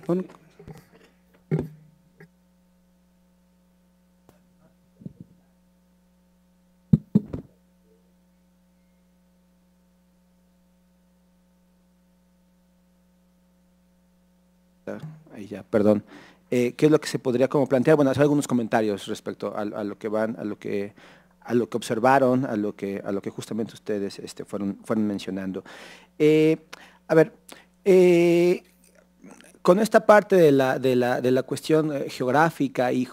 Ahí ya, perdón. Eh, ¿Qué es lo que se podría como plantear? Bueno, hacer algunos comentarios respecto a, lo que van, a lo que a lo que observaron, a lo que, a lo que justamente ustedes este, fueron, fueron mencionando. Eh, a ver, eh, con esta parte de la, de la, cuestión eh, geográfica y,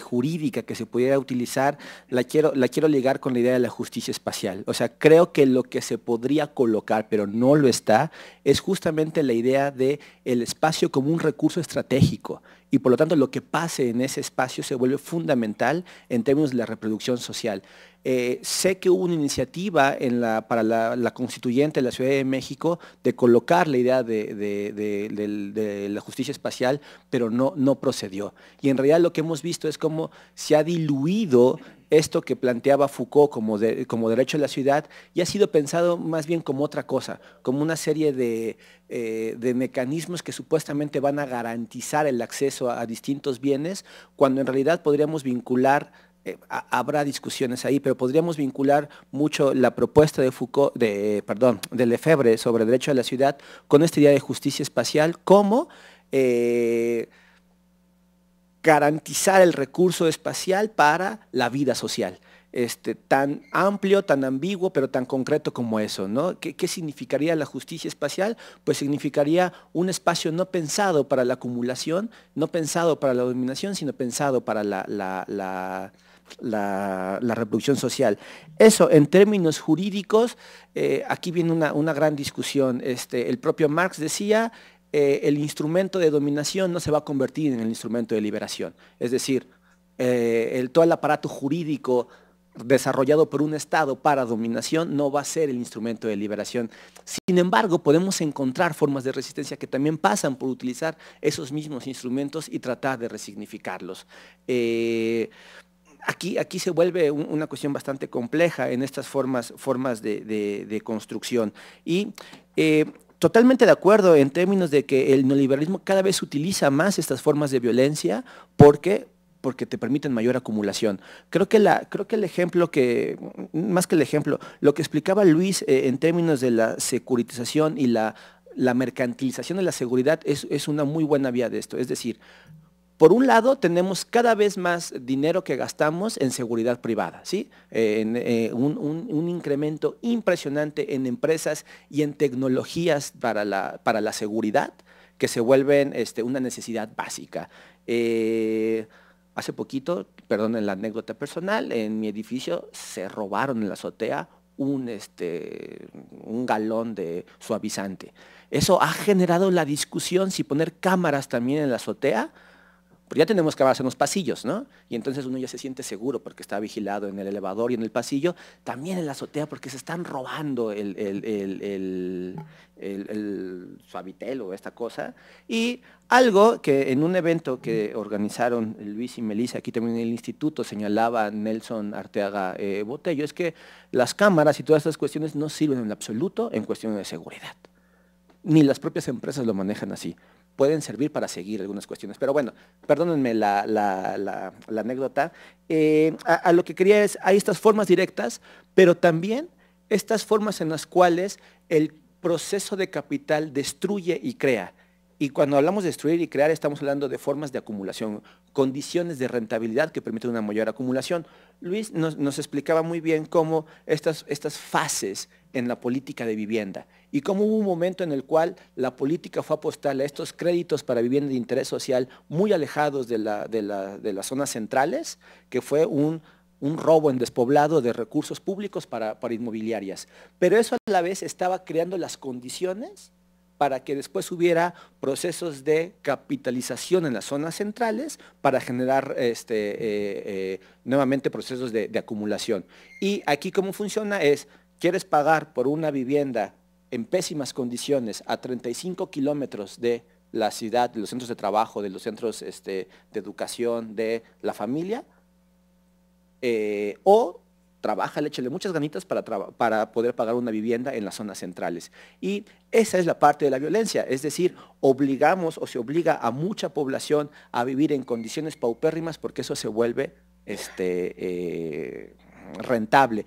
jurídica que se pudiera utilizar, la quiero, la quiero ligar con la idea de la justicia espacial. O sea, creo que lo que se podría colocar, pero no lo está, es justamente la idea del el espacio como un recurso estratégico y por lo tanto lo que pase en ese espacio se vuelve fundamental en términos de la reproducción social. Eh, sé que hubo una iniciativa para la, constituyente de la Ciudad de México de colocar la idea de, la justicia espacial, pero no, no procedió. Y en realidad lo que hemos visto es cómo se ha diluido esto que planteaba Foucault como, como derecho a la ciudad y ha sido pensado más bien como otra cosa, como una serie de, eh, mecanismos que supuestamente van a garantizar el acceso a, distintos bienes, cuando en realidad podríamos vincular eh, habrá discusiones ahí, pero podríamos vincular mucho la propuesta de Foucault, de, perdón, de Lefebvre sobre derecho a la ciudad con este idea de justicia espacial como eh, garantizar el recurso espacial para la vida social. Este, tan amplio, tan ambiguo, pero tan concreto como eso. ¿no? ¿Qué, significaría la justicia espacial? Pues significaría un espacio no pensado para la acumulación, no pensado para la dominación, sino pensado para la, la, reproducción social. Eso, en términos jurídicos, eh, aquí viene una, gran discusión. Este, el propio Marx decía, eh, el instrumento de dominación no se va a convertir en el instrumento de liberación. Es decir, eh, el, todo el aparato jurídico desarrollado por un Estado para dominación no va a ser el instrumento de liberación. Sin embargo, podemos encontrar formas de resistencia que también pasan por utilizar esos mismos instrumentos y tratar de resignificarlos. Eh, aquí, aquí, se vuelve una cuestión bastante compleja en estas formas, formas de, construcción. Y totalmente de acuerdo en términos de que el neoliberalismo cada vez utiliza más estas formas de violencia porque porque te permiten mayor acumulación. Creo que, la, creo que el ejemplo que, más que el ejemplo, lo que explicaba Luis eh, en términos de la securitización y la, mercantilización de la seguridad es, es una muy buena vía de esto. Es decir, por un lado, tenemos cada vez más dinero que gastamos en seguridad privada, ¿sí? Eh, en, eh, un, incremento impresionante en empresas y en tecnologías para la, seguridad que se vuelven este, una necesidad básica. Eh, hace poquito, perdón la anécdota personal, en mi edificio se robaron en la azotea un, este, un galón de suavizante. Eso ha generado la discusión si poner cámaras también en la azotea porque ya tenemos que avanzar en los pasillos, ¿no? Y entonces uno ya se siente seguro porque está vigilado en el elevador y en el pasillo, también en la azotea porque se están robando el, suavitel o esta cosa. Y algo que en un evento que organizaron Luis y Melissa, aquí también en el instituto, señalaba Nelson Arteaga eh, Botello, es que las cámaras y todas estas cuestiones no sirven en absoluto en cuestiones de seguridad. Ni las propias empresas lo manejan así pueden servir para seguir algunas cuestiones. Pero bueno, perdónenme la, anécdota. Eh, a, a, lo que quería es, hay estas formas directas, pero también estas formas en las cuales el proceso de capital destruye y crea. Y cuando hablamos de destruir y crear, estamos hablando de formas de acumulación, condiciones de rentabilidad que permiten una mayor acumulación. Luis nos, explicaba muy bien cómo estas, fases en la política de vivienda y cómo hubo un momento en el cual la política fue apostar a estos créditos para vivienda de interés social muy alejados de, las zonas centrales, que fue un robo en despoblado de recursos públicos para, inmobiliarias. Pero eso a la vez estaba creando las condiciones para que después hubiera procesos de capitalización en las zonas centrales para generar este, eh, eh, nuevamente procesos de, acumulación. Y aquí cómo funciona es, quieres pagar por una vivienda en pésimas condiciones a 35 kilómetros de la ciudad, de los centros de trabajo, de los centros este, de educación, de la familia, eh, o trabaja, le échale muchas ganitas para, para poder pagar una vivienda en las zonas centrales. Y esa es la parte de la violencia, es decir, obligamos o se obliga a mucha población a vivir en condiciones paupérrimas porque eso se vuelve este, eh, rentable.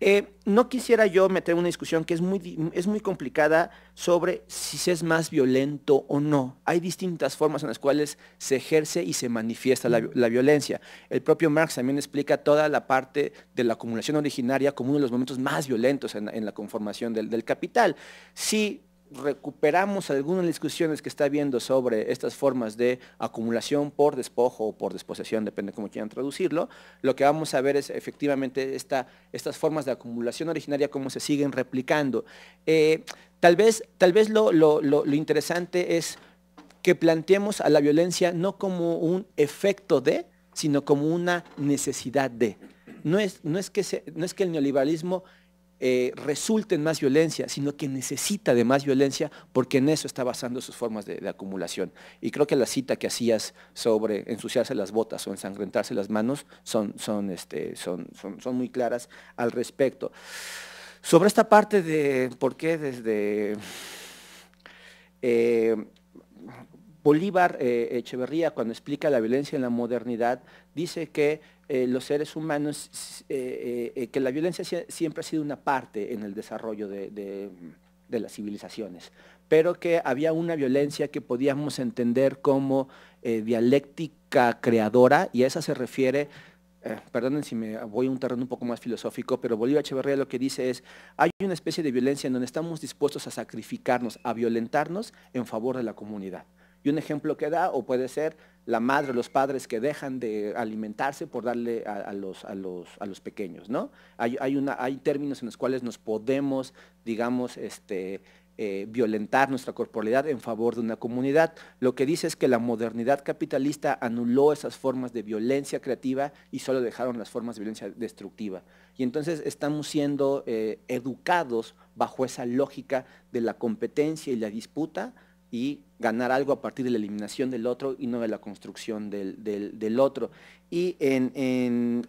Eh, no quisiera yo meter una discusión que es muy, complicada sobre si se es más violento o no. Hay distintas formas en las cuales se ejerce y se manifiesta la, violencia. El propio Marx también explica toda la parte de la acumulación originaria como uno de los momentos más violentos en, la conformación del, del capital. Si recuperamos algunas discusiones que está habiendo sobre estas formas de acumulación por despojo o por desposesión, depende cómo quieran traducirlo, lo que vamos a ver es efectivamente esta, estas formas de acumulación originaria, cómo se siguen replicando. Eh, tal vez, tal vez lo, lo, interesante es que planteemos a la violencia no como un efecto de, sino como una necesidad de. No es, no es, que, no es que, el neoliberalismo eh, en más violencia, sino que necesita de más violencia porque en eso está basando sus formas de, acumulación. Y creo que la cita que hacías sobre ensuciarse las botas o ensangrentarse las manos son, son, este, son, muy claras al respecto. Sobre esta parte de por qué desde eh, Bolívar eh, Echeverría, cuando explica la violencia en la modernidad, dice que eh, los seres humanos, eh, eh, que la violencia siempre ha sido una parte en el desarrollo de, las civilizaciones, pero que había una violencia que podíamos entender como dialéctica creadora, y a esa se refiere perdonen si me voy a un terreno un poco más filosófico, pero Bolívar Echeverría lo que dice es, hay una especie de violencia en donde estamos dispuestos a sacrificarnos, a violentarnos en favor de la comunidad. Y un ejemplo que da, o puede ser la madre, los padres que dejan de alimentarse por darle a, los, pequeños, ¿no? Hay, términos en los cuales nos podemos, digamos, este, eh, violentar nuestra corporalidad en favor de una comunidad. Lo que dice es que la modernidad capitalista anuló esas formas de violencia creativa y solo dejaron las formas de violencia destructiva. Y entonces estamos siendo eh, educados bajo esa lógica de la competencia y la disputa, y ganar algo a partir de la eliminación del otro y no de la construcción del, otro. Y en,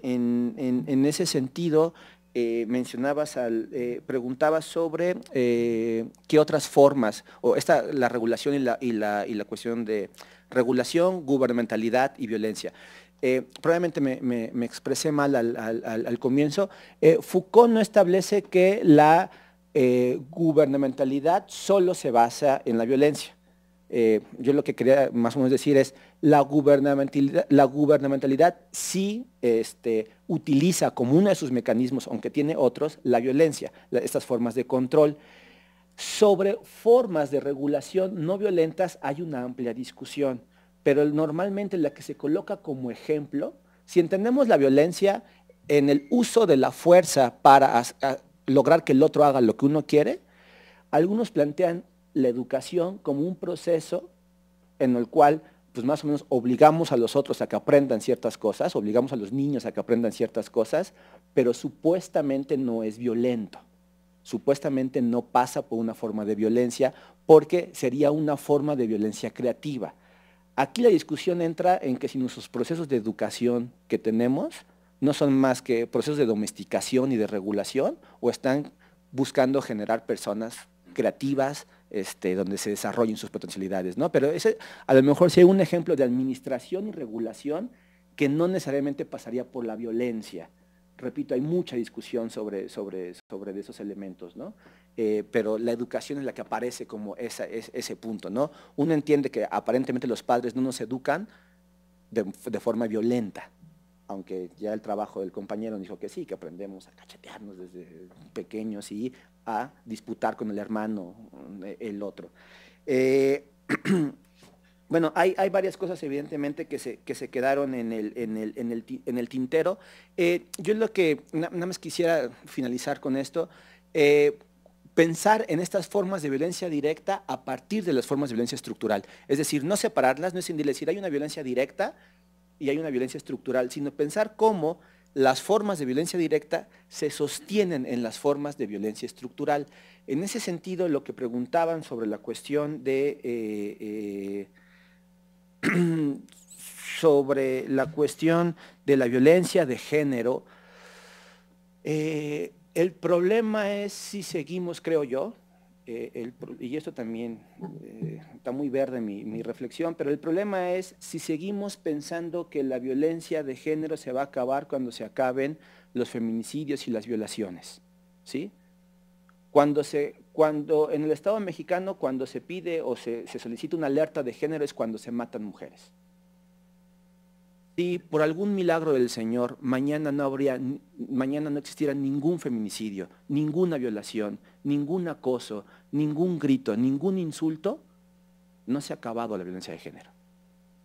ese sentido, eh, mencionabas, al, eh, preguntabas sobre eh, qué otras formas, o esta, la regulación y la, cuestión de regulación, gubernamentalidad y violencia. probablemente me, expresé mal al, comienzo, Foucault no establece que la eh, gubernamentalidad solo se basa en la violencia. Eh, yo lo que quería más o menos decir es, la gubernamentalidad, la gubernamentalidad sí este, utiliza como uno de sus mecanismos, aunque tiene otros, la violencia, estas formas de control. Sobre formas de regulación no violentas hay una amplia discusión, pero normalmente la que se coloca como ejemplo, si entendemos la violencia en el uso de la fuerza para lograr que el otro haga lo que uno quiere, algunos plantean la educación como un proceso en el cual pues más o menos obligamos a los otros a que aprendan ciertas cosas, obligamos a los niños a que aprendan ciertas cosas, pero supuestamente no es violento, supuestamente no pasa por una forma de violencia, porque sería una forma de violencia creativa. Aquí la discusión entra en que si nuestros procesos de educación que tenemos no son más que procesos de domesticación y de regulación o están buscando generar personas creativas este, donde se desarrollen sus potencialidades. ¿no? Pero a lo mejor hay un ejemplo de administración y regulación que no necesariamente pasaría por la violencia. Repito, hay mucha discusión sobre, esos elementos, eh, pero la educación es la que aparece como ese punto. ¿no? Uno entiende que aparentemente los padres no nos educan de forma violenta, aunque ya el trabajo del compañero dijo que sí, que aprendemos a cachetearnos desde pequeños y a disputar con el hermano eh, el otro. Eh, <clears throat> bueno, hay, varias cosas evidentemente que se, quedaron en el, en el, tintero. Eh, yo lo que nada más quisiera finalizar con esto, eh, pensar en estas formas de violencia directa a partir de las formas de violencia estructural. Es decir, no separarlas, no es decir hay una violencia directa y hay una violencia estructural, sino pensar cómo las formas de violencia directa se sostienen en las formas de violencia estructural. En ese sentido, lo que preguntaban sobre la cuestión de... Eh, eh, <clears throat> sobre la cuestión de la violencia de género, eh, el problema es si seguimos, creo yo, eh, y esto también eh, está muy verde mi, mi, reflexión, pero el problema es si seguimos pensando que la violencia de género se va a acabar cuando se acaben los feminicidios y las violaciones. ¿sí? Cuando, cuando en el Estado mexicano, cuando se pide o se, se solicita una alerta de género es cuando se matan mujeres si por algún milagro del Señor mañana no habría, mañana no existiera ningún feminicidio, ninguna violación, ningún acoso, ningún grito, ningún insulto, no se ha acabado la violencia de género.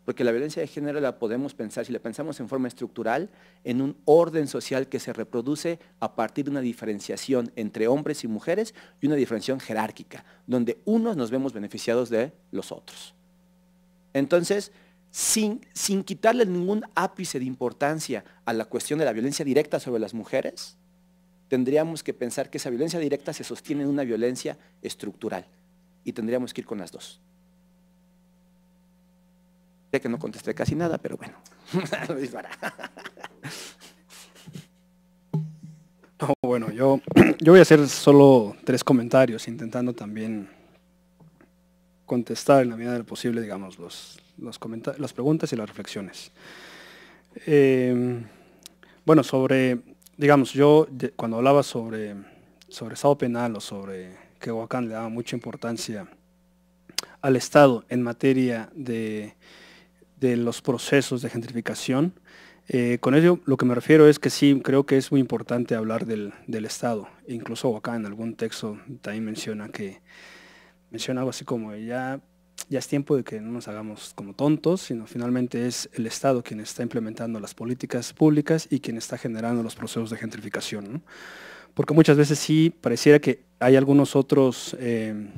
Porque la violencia de género la podemos pensar, si la pensamos en forma estructural, en un orden social que se reproduce a partir de una diferenciación entre hombres y mujeres y una diferenciación jerárquica, donde unos nos vemos beneficiados de los otros. Entonces, sin, quitarle ningún ápice de importancia a la cuestión de la violencia directa sobre las mujeres, tendríamos que pensar que esa violencia directa se sostiene en una violencia estructural y tendríamos que ir con las dos. Sé que no contesté casi nada, pero bueno. <laughs> bueno, yo, yo voy a hacer solo tres comentarios, intentando también contestar en la medida del posible, digamos, los, las preguntas y las reflexiones. Em, bueno, sobre, digamos, yo cuando hablaba sobre, sobre Estado penal o sobre que Huacán le daba mucha importancia al Estado en materia de, los procesos de gentrificación, eh, con ello lo que me refiero es que sí, creo que es muy importante hablar del, Estado. Incluso Huacán en algún texto también menciona que menciona algo así como ya ya es tiempo de que no nos hagamos como tontos, sino finalmente es el Estado quien está implementando las políticas públicas y quien está generando los procesos de gentrificación. Porque muchas veces sí pareciera que hay algunos otros, em,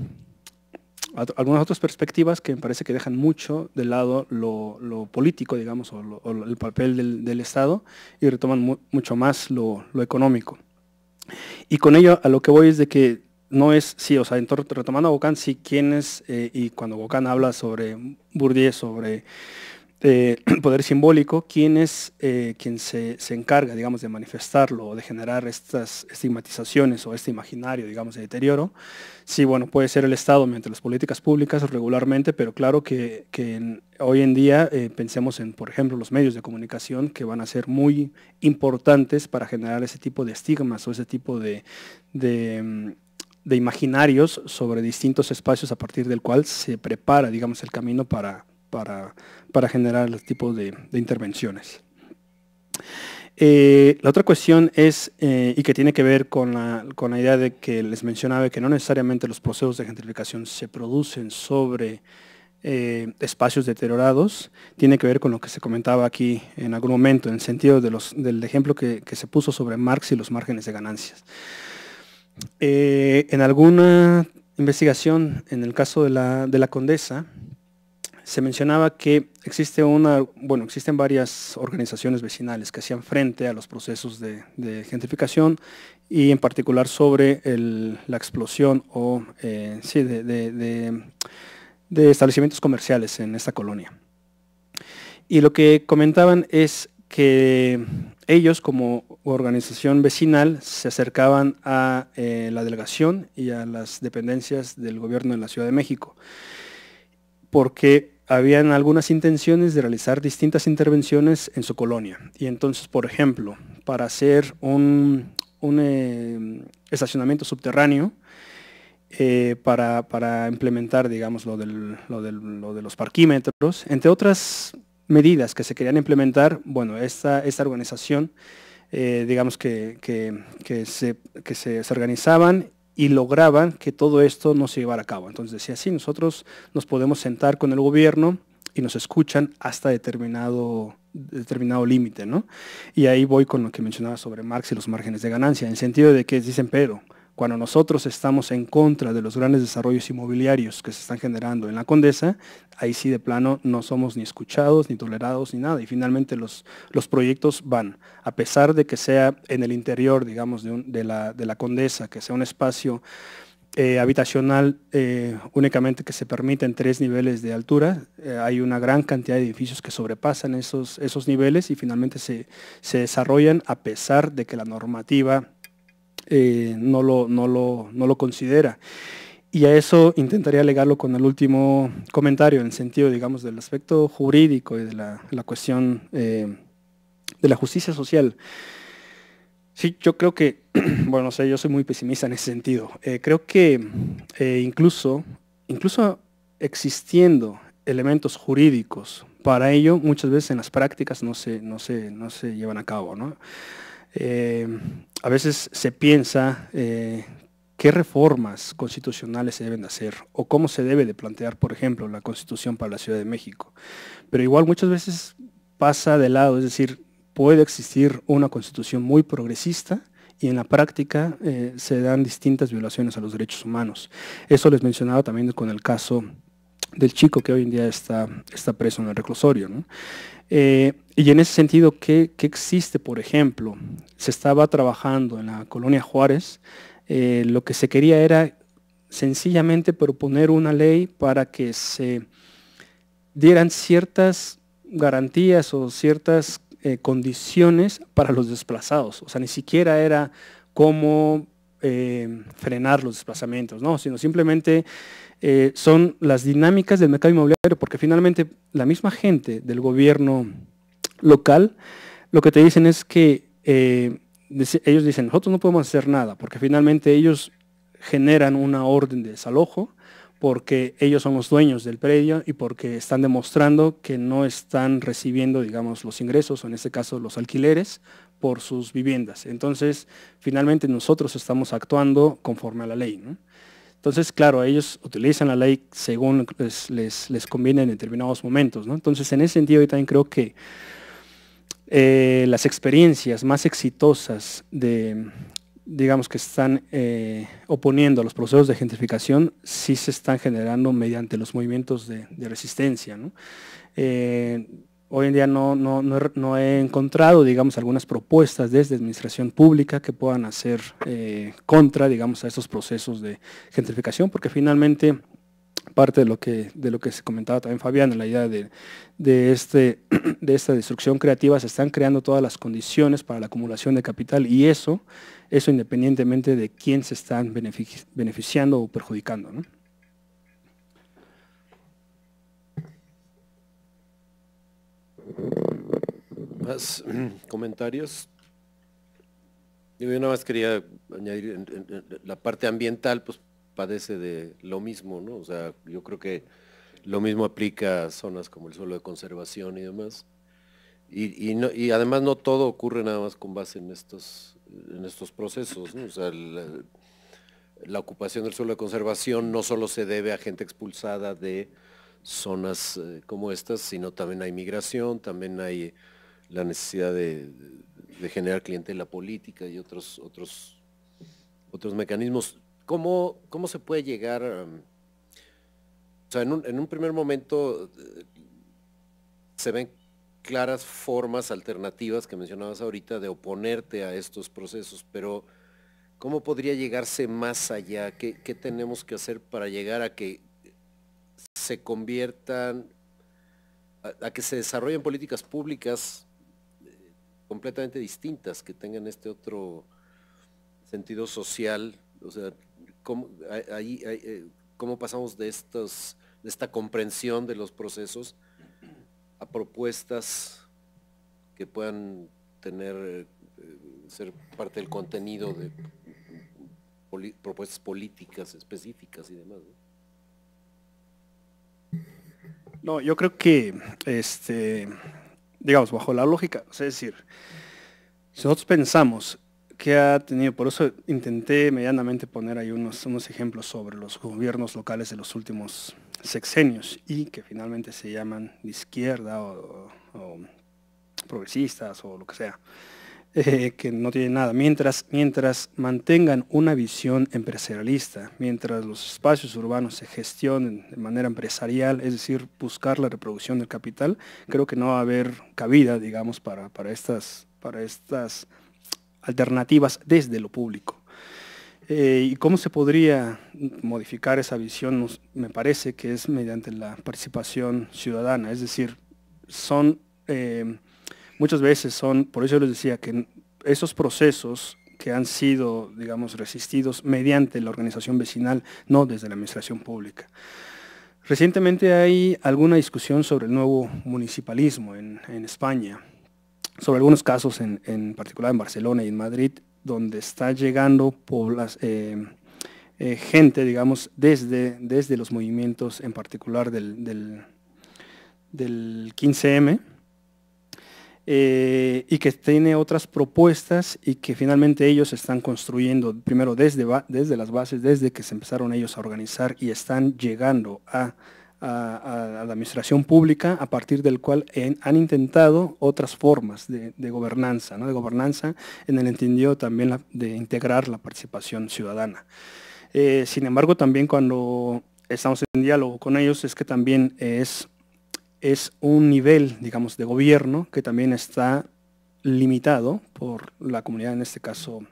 algunas otras perspectivas que me parece que dejan mucho de lado lo, político, digamos, o, el papel del, Estado y retoman mucho más lo económico. Y con ello a lo que voy es de que no es, sí, o sea, retomando a Bocan, sí, quién es, eh, y cuando Bocan habla sobre Bourdieu, sobre eh, <clears throat> poder simbólico, quién es eh, quien se, encarga, digamos, de manifestarlo o de generar estas estigmatizaciones o este imaginario, digamos, de deterioro. Sí, bueno, puede ser el Estado mediante las políticas públicas regularmente, pero claro que, hoy en día pensemos en, por ejemplo, los medios de comunicación que van a ser muy importantes para generar ese tipo de estigmas o ese tipo de mm, de imaginarios sobre distintos espacios a partir del cual se prepara, digamos, el camino para, generar el tipo de, intervenciones. Eh, la otra cuestión es, eh, y que tiene que ver con la, idea de que les mencionaba, que no necesariamente los procesos de gentrificación se producen sobre eh, espacios deteriorados, tiene que ver con lo que se comentaba aquí en algún momento, en el sentido de los, del ejemplo que, que se puso sobre Marx y los márgenes de ganancias. Eh, en alguna investigación, en el caso de la, Condesa, se mencionaba que existe una, bueno, existen varias organizaciones vecinales que hacían frente a los procesos de, gentrificación y en particular sobre la explosión o, eh, sí, de, establecimientos comerciales en esta colonia. Y lo que comentaban es que ellos como organización vecinal se acercaban a eh, la delegación y a las dependencias del gobierno de la Ciudad de México, porque habían algunas intenciones de realizar distintas intervenciones en su colonia. Y entonces, por ejemplo, para hacer un, un eh, estacionamiento subterráneo, eh, para, implementar, digamos, lo de los parquímetros, entre otras medidas que se querían implementar, bueno, esta, esta organización, eh, digamos que, se, que se, organizaban y lograban que todo esto no se llevara a cabo. Entonces decía, sí, nosotros nos podemos sentar con el gobierno y nos escuchan hasta determinado determinado límite, ¿no? Y ahí voy con lo que mencionaba sobre Marx y los márgenes de ganancia, en el sentido de que dicen, pero, cuando nosotros estamos en contra de los grandes desarrollos inmobiliarios que se están generando en la Condesa, ahí sí de plano no somos ni escuchados, ni tolerados, ni nada. Y finalmente los, proyectos van, a pesar de que sea en el interior, digamos, de, la, Condesa, que sea un espacio eh, habitacional eh, únicamente que se en tres niveles de altura. Eh, hay una gran cantidad de edificios que sobrepasan esos, esos niveles y finalmente se desarrollan a pesar de que la normativa eh, no, lo, no, lo, considera. Y a eso intentaría alegarlo con el último comentario, en el sentido, digamos, del aspecto jurídico y de la, cuestión eh, de la justicia social. Sí, yo creo que, <clears throat> bueno, sea, yo soy muy pesimista en ese sentido. Eh, creo que incluso, incluso existiendo elementos jurídicos para ello, muchas veces en las prácticas no se, no se, no se llevan a cabo, ¿no? Eh, a veces se piensa eh, qué reformas constitucionales se deben de hacer o cómo se debe de plantear, por ejemplo, la constitución para la Ciudad de México. Pero igual muchas veces pasa de lado, es decir, puede existir una constitución muy progresista y en la práctica eh, se dan distintas violaciones a los derechos humanos. Eso les mencionaba también con el caso del chico que hoy en día está, está preso en el reclusorio. Eh, y en ese sentido, ¿qué, existe, por ejemplo? Se estaba trabajando en la colonia Juárez, eh, lo que se quería era sencillamente proponer una ley para que se dieran ciertas garantías o ciertas eh, condiciones para los desplazados. O sea, ni siquiera era cómo frenar los desplazamientos, ¿no? sino simplemente eh, son las dinámicas del mercado inmobiliario, porque finalmente la misma gente del gobierno local lo que te dicen es que eh, ellos dicen, nosotros no podemos hacer nada, porque finalmente ellos generan una orden de desalojo, porque ellos son los dueños del predio y porque están demostrando que no están recibiendo, digamos, los ingresos, o en este caso los alquileres, por sus viviendas. Entonces, finalmente nosotros estamos actuando conforme a la ley. ¿no? Entonces, claro, ellos utilizan la ley según les, les, conviene en determinados momentos. Entonces, en ese sentido, yo también creo que eh, las experiencias más exitosas de, digamos, que están eh, oponiendo a los procesos de gentrificación, sí se están generando mediante los movimientos de, resistencia. ¿no? Eh, Hoy en día no, no, he encontrado, digamos, algunas propuestas desde administración pública que puedan hacer eh, contra, digamos, a estos procesos de gentrificación, porque finalmente parte de lo que, de lo que se comentaba también Fabián, en la idea de, este, <clears throat> de esta destrucción creativa, se están creando todas las condiciones para la acumulación de capital y eso, eso independientemente de quién se están beneficiando o perjudicando. ¿no? Más mm, comentarios. yo nada más quería añadir, la parte ambiental pues padece de lo mismo, ¿no? O sea, yo creo que lo mismo aplica a zonas como el suelo de conservación y demás. Y, además no todo ocurre nada más con base en estos, en estos procesos, ¿no? O sea, la ocupación del suelo de conservación no solo se debe a gente expulsada de zonas eh, como estas, sino también hay migración, también hay la necesidad de, de en la política y otros, otros, otros mecanismos. ¿Cómo, ¿Cómo se puede llegar? o sea, en un, primer momento eh, se ven claras formas alternativas que mencionabas ahorita de oponerte a estos procesos, pero ¿cómo podría llegarse más allá? ¿Qué, qué tenemos que hacer para llegar a que se conviertan, a, que se desarrollen políticas públicas eh, completamente distintas, que tengan este otro sentido social, o sea, eh, cómo, pasamos de, estos, de esta comprensión de los procesos a propuestas que puedan tener, eh, ser parte del contenido de propuestas políticas específicas y demás. No, yo creo que, este, digamos, bajo la lógica, es decir, si nosotros pensamos que ha tenido, por eso intenté medianamente poner ahí unos, unos ejemplos sobre los gobiernos locales de los últimos sexenios y que finalmente se llaman de izquierda o progresistas o lo que sea. Eh, que no tiene nada. Mientras, mientras mantengan una visión empresarialista, mientras los espacios urbanos se gestionen de manera empresarial, es decir, buscar la reproducción del capital, creo que no va a haber cabida, digamos, para, estas, para estas alternativas desde lo público. Eh, ¿Y cómo se podría modificar esa visión? me parece que es mediante la participación ciudadana, es decir, son eh, muchas veces son, por eso les decía que esos procesos que han sido, digamos, resistidos mediante la organización vecinal, no desde la administración pública. Recientemente hay alguna discusión sobre el nuevo municipalismo en, España, sobre algunos casos en, particular en Barcelona y en Madrid, donde está llegando eh, eh, gente, digamos, desde, desde los movimientos en particular del, del, del 15M, eh, y que tiene otras propuestas y que finalmente ellos están construyendo, primero desde, desde las bases, desde que se empezaron ellos a organizar y están llegando a, la administración pública, a partir del cual han intentado otras formas de, gobernanza, de gobernanza en el entendido también de integrar la participación ciudadana. Eh, sin embargo, también cuando estamos en diálogo con ellos es que también es es un nivel, digamos, de gobierno que también está limitado por la comunidad, en este caso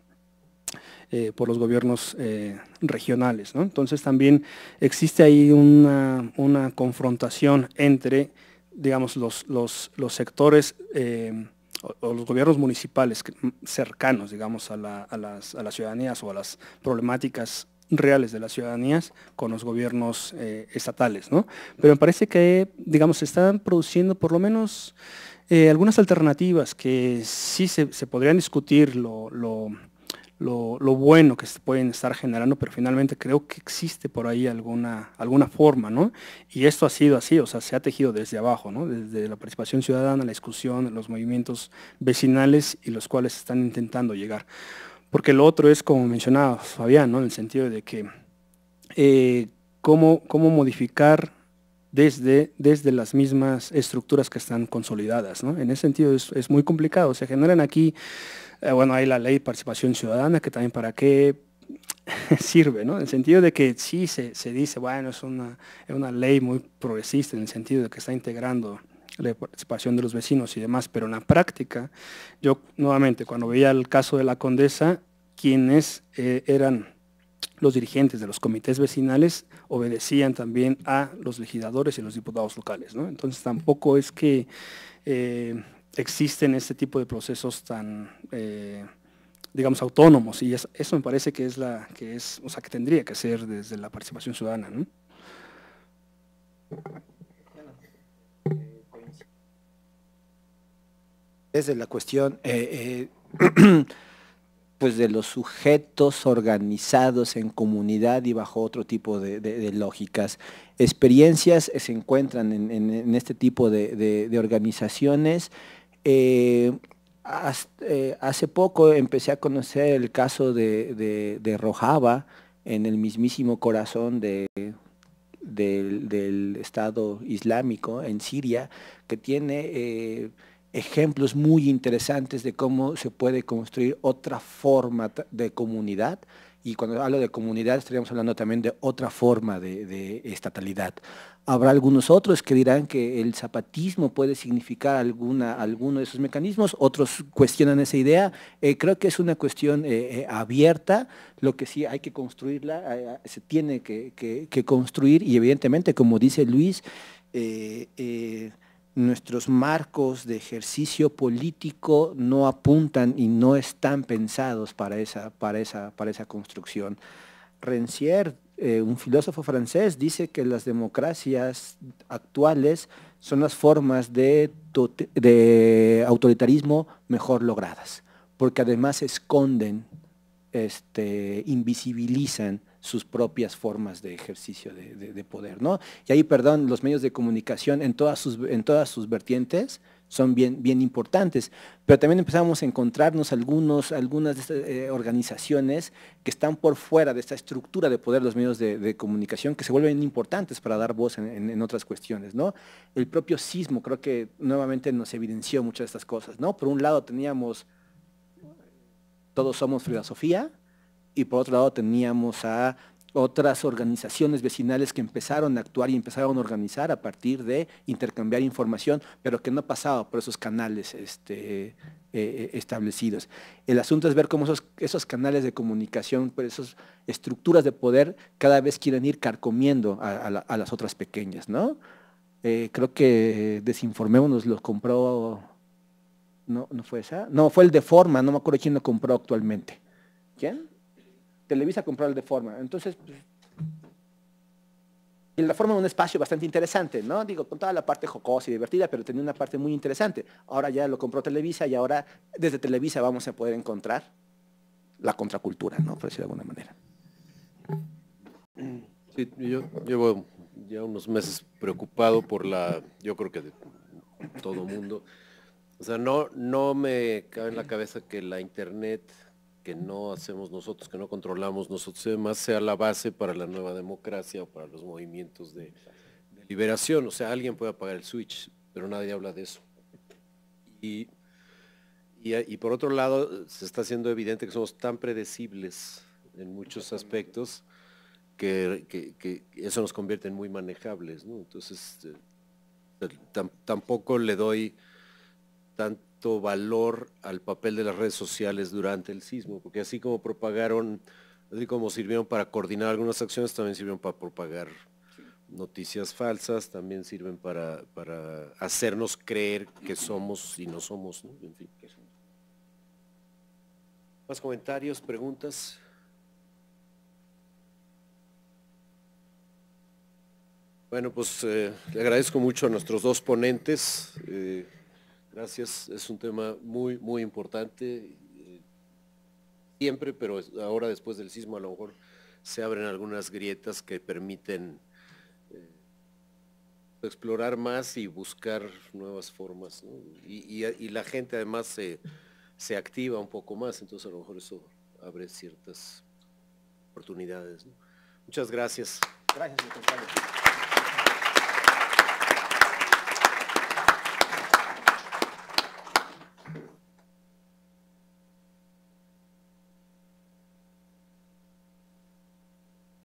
eh, por los gobiernos eh, regionales. Entonces también existe ahí una, confrontación entre digamos, los, sectores eh, o, los gobiernos municipales cercanos digamos, a, las, a las ciudadanías o a las problemáticas reales de las ciudadanías con los gobiernos eh, estatales. Pero me parece que, digamos, se están produciendo por lo menos eh, algunas alternativas que sí se, podrían discutir lo, lo, bueno que se pueden estar generando, pero finalmente creo que existe por ahí alguna, alguna forma, ¿no? Y esto ha sido así, o sea, se ha tejido desde abajo, Desde la participación ciudadana, la discusión, los movimientos vecinales y los cuales están intentando llegar. Porque lo otro es, como mencionaba Fabián, ¿no? en el sentido de que eh, cómo, modificar desde, desde las mismas estructuras que están consolidadas. En ese sentido es, muy complicado. Se generan aquí, eh, bueno, hay la ley de participación ciudadana, que también para qué <laughs> sirve, ¿no? En el sentido de que sí se, dice, bueno, es una ley muy progresista, en el sentido de que está integrando la participación de los vecinos y demás, pero en la práctica, yo nuevamente, cuando veía el caso de la condesa, quienes eh, eran los dirigentes de los comités vecinales obedecían también a los legisladores y los diputados locales. Entonces tampoco es que eh, existen este tipo de procesos tan, eh, digamos, autónomos. Y eso me parece que es la que es, o sea, que tendría que ser desde la participación ciudadana. de la cuestión eh, eh, <clears throat> pues de los sujetos organizados en comunidad y bajo otro tipo de, lógicas. Experiencias se encuentran en, este tipo de, organizaciones. Eh, hace poco empecé a conocer el caso de, Rojava en el mismísimo corazón de, del, Estado Islámico en Siria, que tiene ejemplos muy interesantes de cómo se puede construir otra forma de comunidad. Y cuando hablo de comunidad, estaríamos hablando también de otra forma de, estatalidad. Habrá algunos otros que dirán que el zapatismo puede significar alguna, alguno de esos mecanismos, otros cuestionan esa idea. Eh, creo que es una cuestión eh, eh, abierta, lo que sí hay que construirla, se tiene que, construir y evidentemente, como dice Luis, nuestros marcos de ejercicio político no apuntan y no están pensados para esa, para esa, para esa construcción. Rencier, eh, un filósofo francés, dice que las democracias actuales son las formas de, de autoritarismo mejor logradas, porque además esconden, este, invisibilizan sus propias formas de ejercicio de, poder. ¿no? Y ahí, perdón, los medios de comunicación en todas sus, en todas sus vertientes son bien, bien importantes, pero también empezamos a encontrarnos algunos, algunas de estas, eh, organizaciones que están por fuera de esta estructura de poder los medios de, comunicación que se vuelven importantes para dar voz en, en, otras cuestiones. ¿no? El propio sismo creo que nuevamente nos evidenció muchas de estas cosas. ¿no? Por un lado teníamos, todos somos filosofía, y por otro lado teníamos a otras organizaciones vecinales que empezaron a actuar y empezaron a organizar a partir de intercambiar información, pero que no pasaba por esos canales este, eh, eh, establecidos. El asunto es ver cómo esos, canales de comunicación, pues esas estructuras de poder, cada vez quieren ir carcomiendo a, las otras pequeñas. ¿no? Eh, creo que Desinformémonos lo compró, no, ¿no fue esa? No, fue el de Forma, no me acuerdo quién lo compró actualmente. ¿Quién? Televisa compró el de forma. Entonces, en la forma de un espacio bastante interesante, ¿no? Digo, con toda la parte jocosa y divertida, pero tenía una parte muy interesante. Ahora ya lo compró Televisa y ahora desde Televisa vamos a poder encontrar la contracultura, ¿no? Por decirlo de alguna manera. Sí, yo llevo ya unos meses preocupado por la, yo creo que de todo mundo. O sea, no, no me cabe en la cabeza que la internet que no hacemos nosotros, que no controlamos nosotros, además sea la base para la nueva democracia o para los movimientos de, liberación. O sea, alguien puede apagar el switch, pero nadie habla de eso. Y, por otro lado, se está haciendo evidente que somos tan predecibles en muchos aspectos que, eso nos convierte en muy manejables. Entonces, eh, tampoco le doy tan, valor al papel de las redes sociales durante el sismo, porque así como propagaron, así como sirvieron para coordinar algunas acciones, también sirvieron para propagar noticias falsas, también sirven para, hacernos creer que somos y no somos, Más comentarios, preguntas. Bueno, pues eh, le agradezco mucho a nuestros dos ponentes. Eh, Gracias, es un tema muy, muy importante. Eh, siempre, pero ahora después del sismo a lo mejor se abren algunas grietas que permiten eh, explorar más y buscar nuevas formas. Y, la gente además se, activa un poco más, entonces a lo mejor eso abre ciertas oportunidades. Muchas gracias. Gracias, doctor.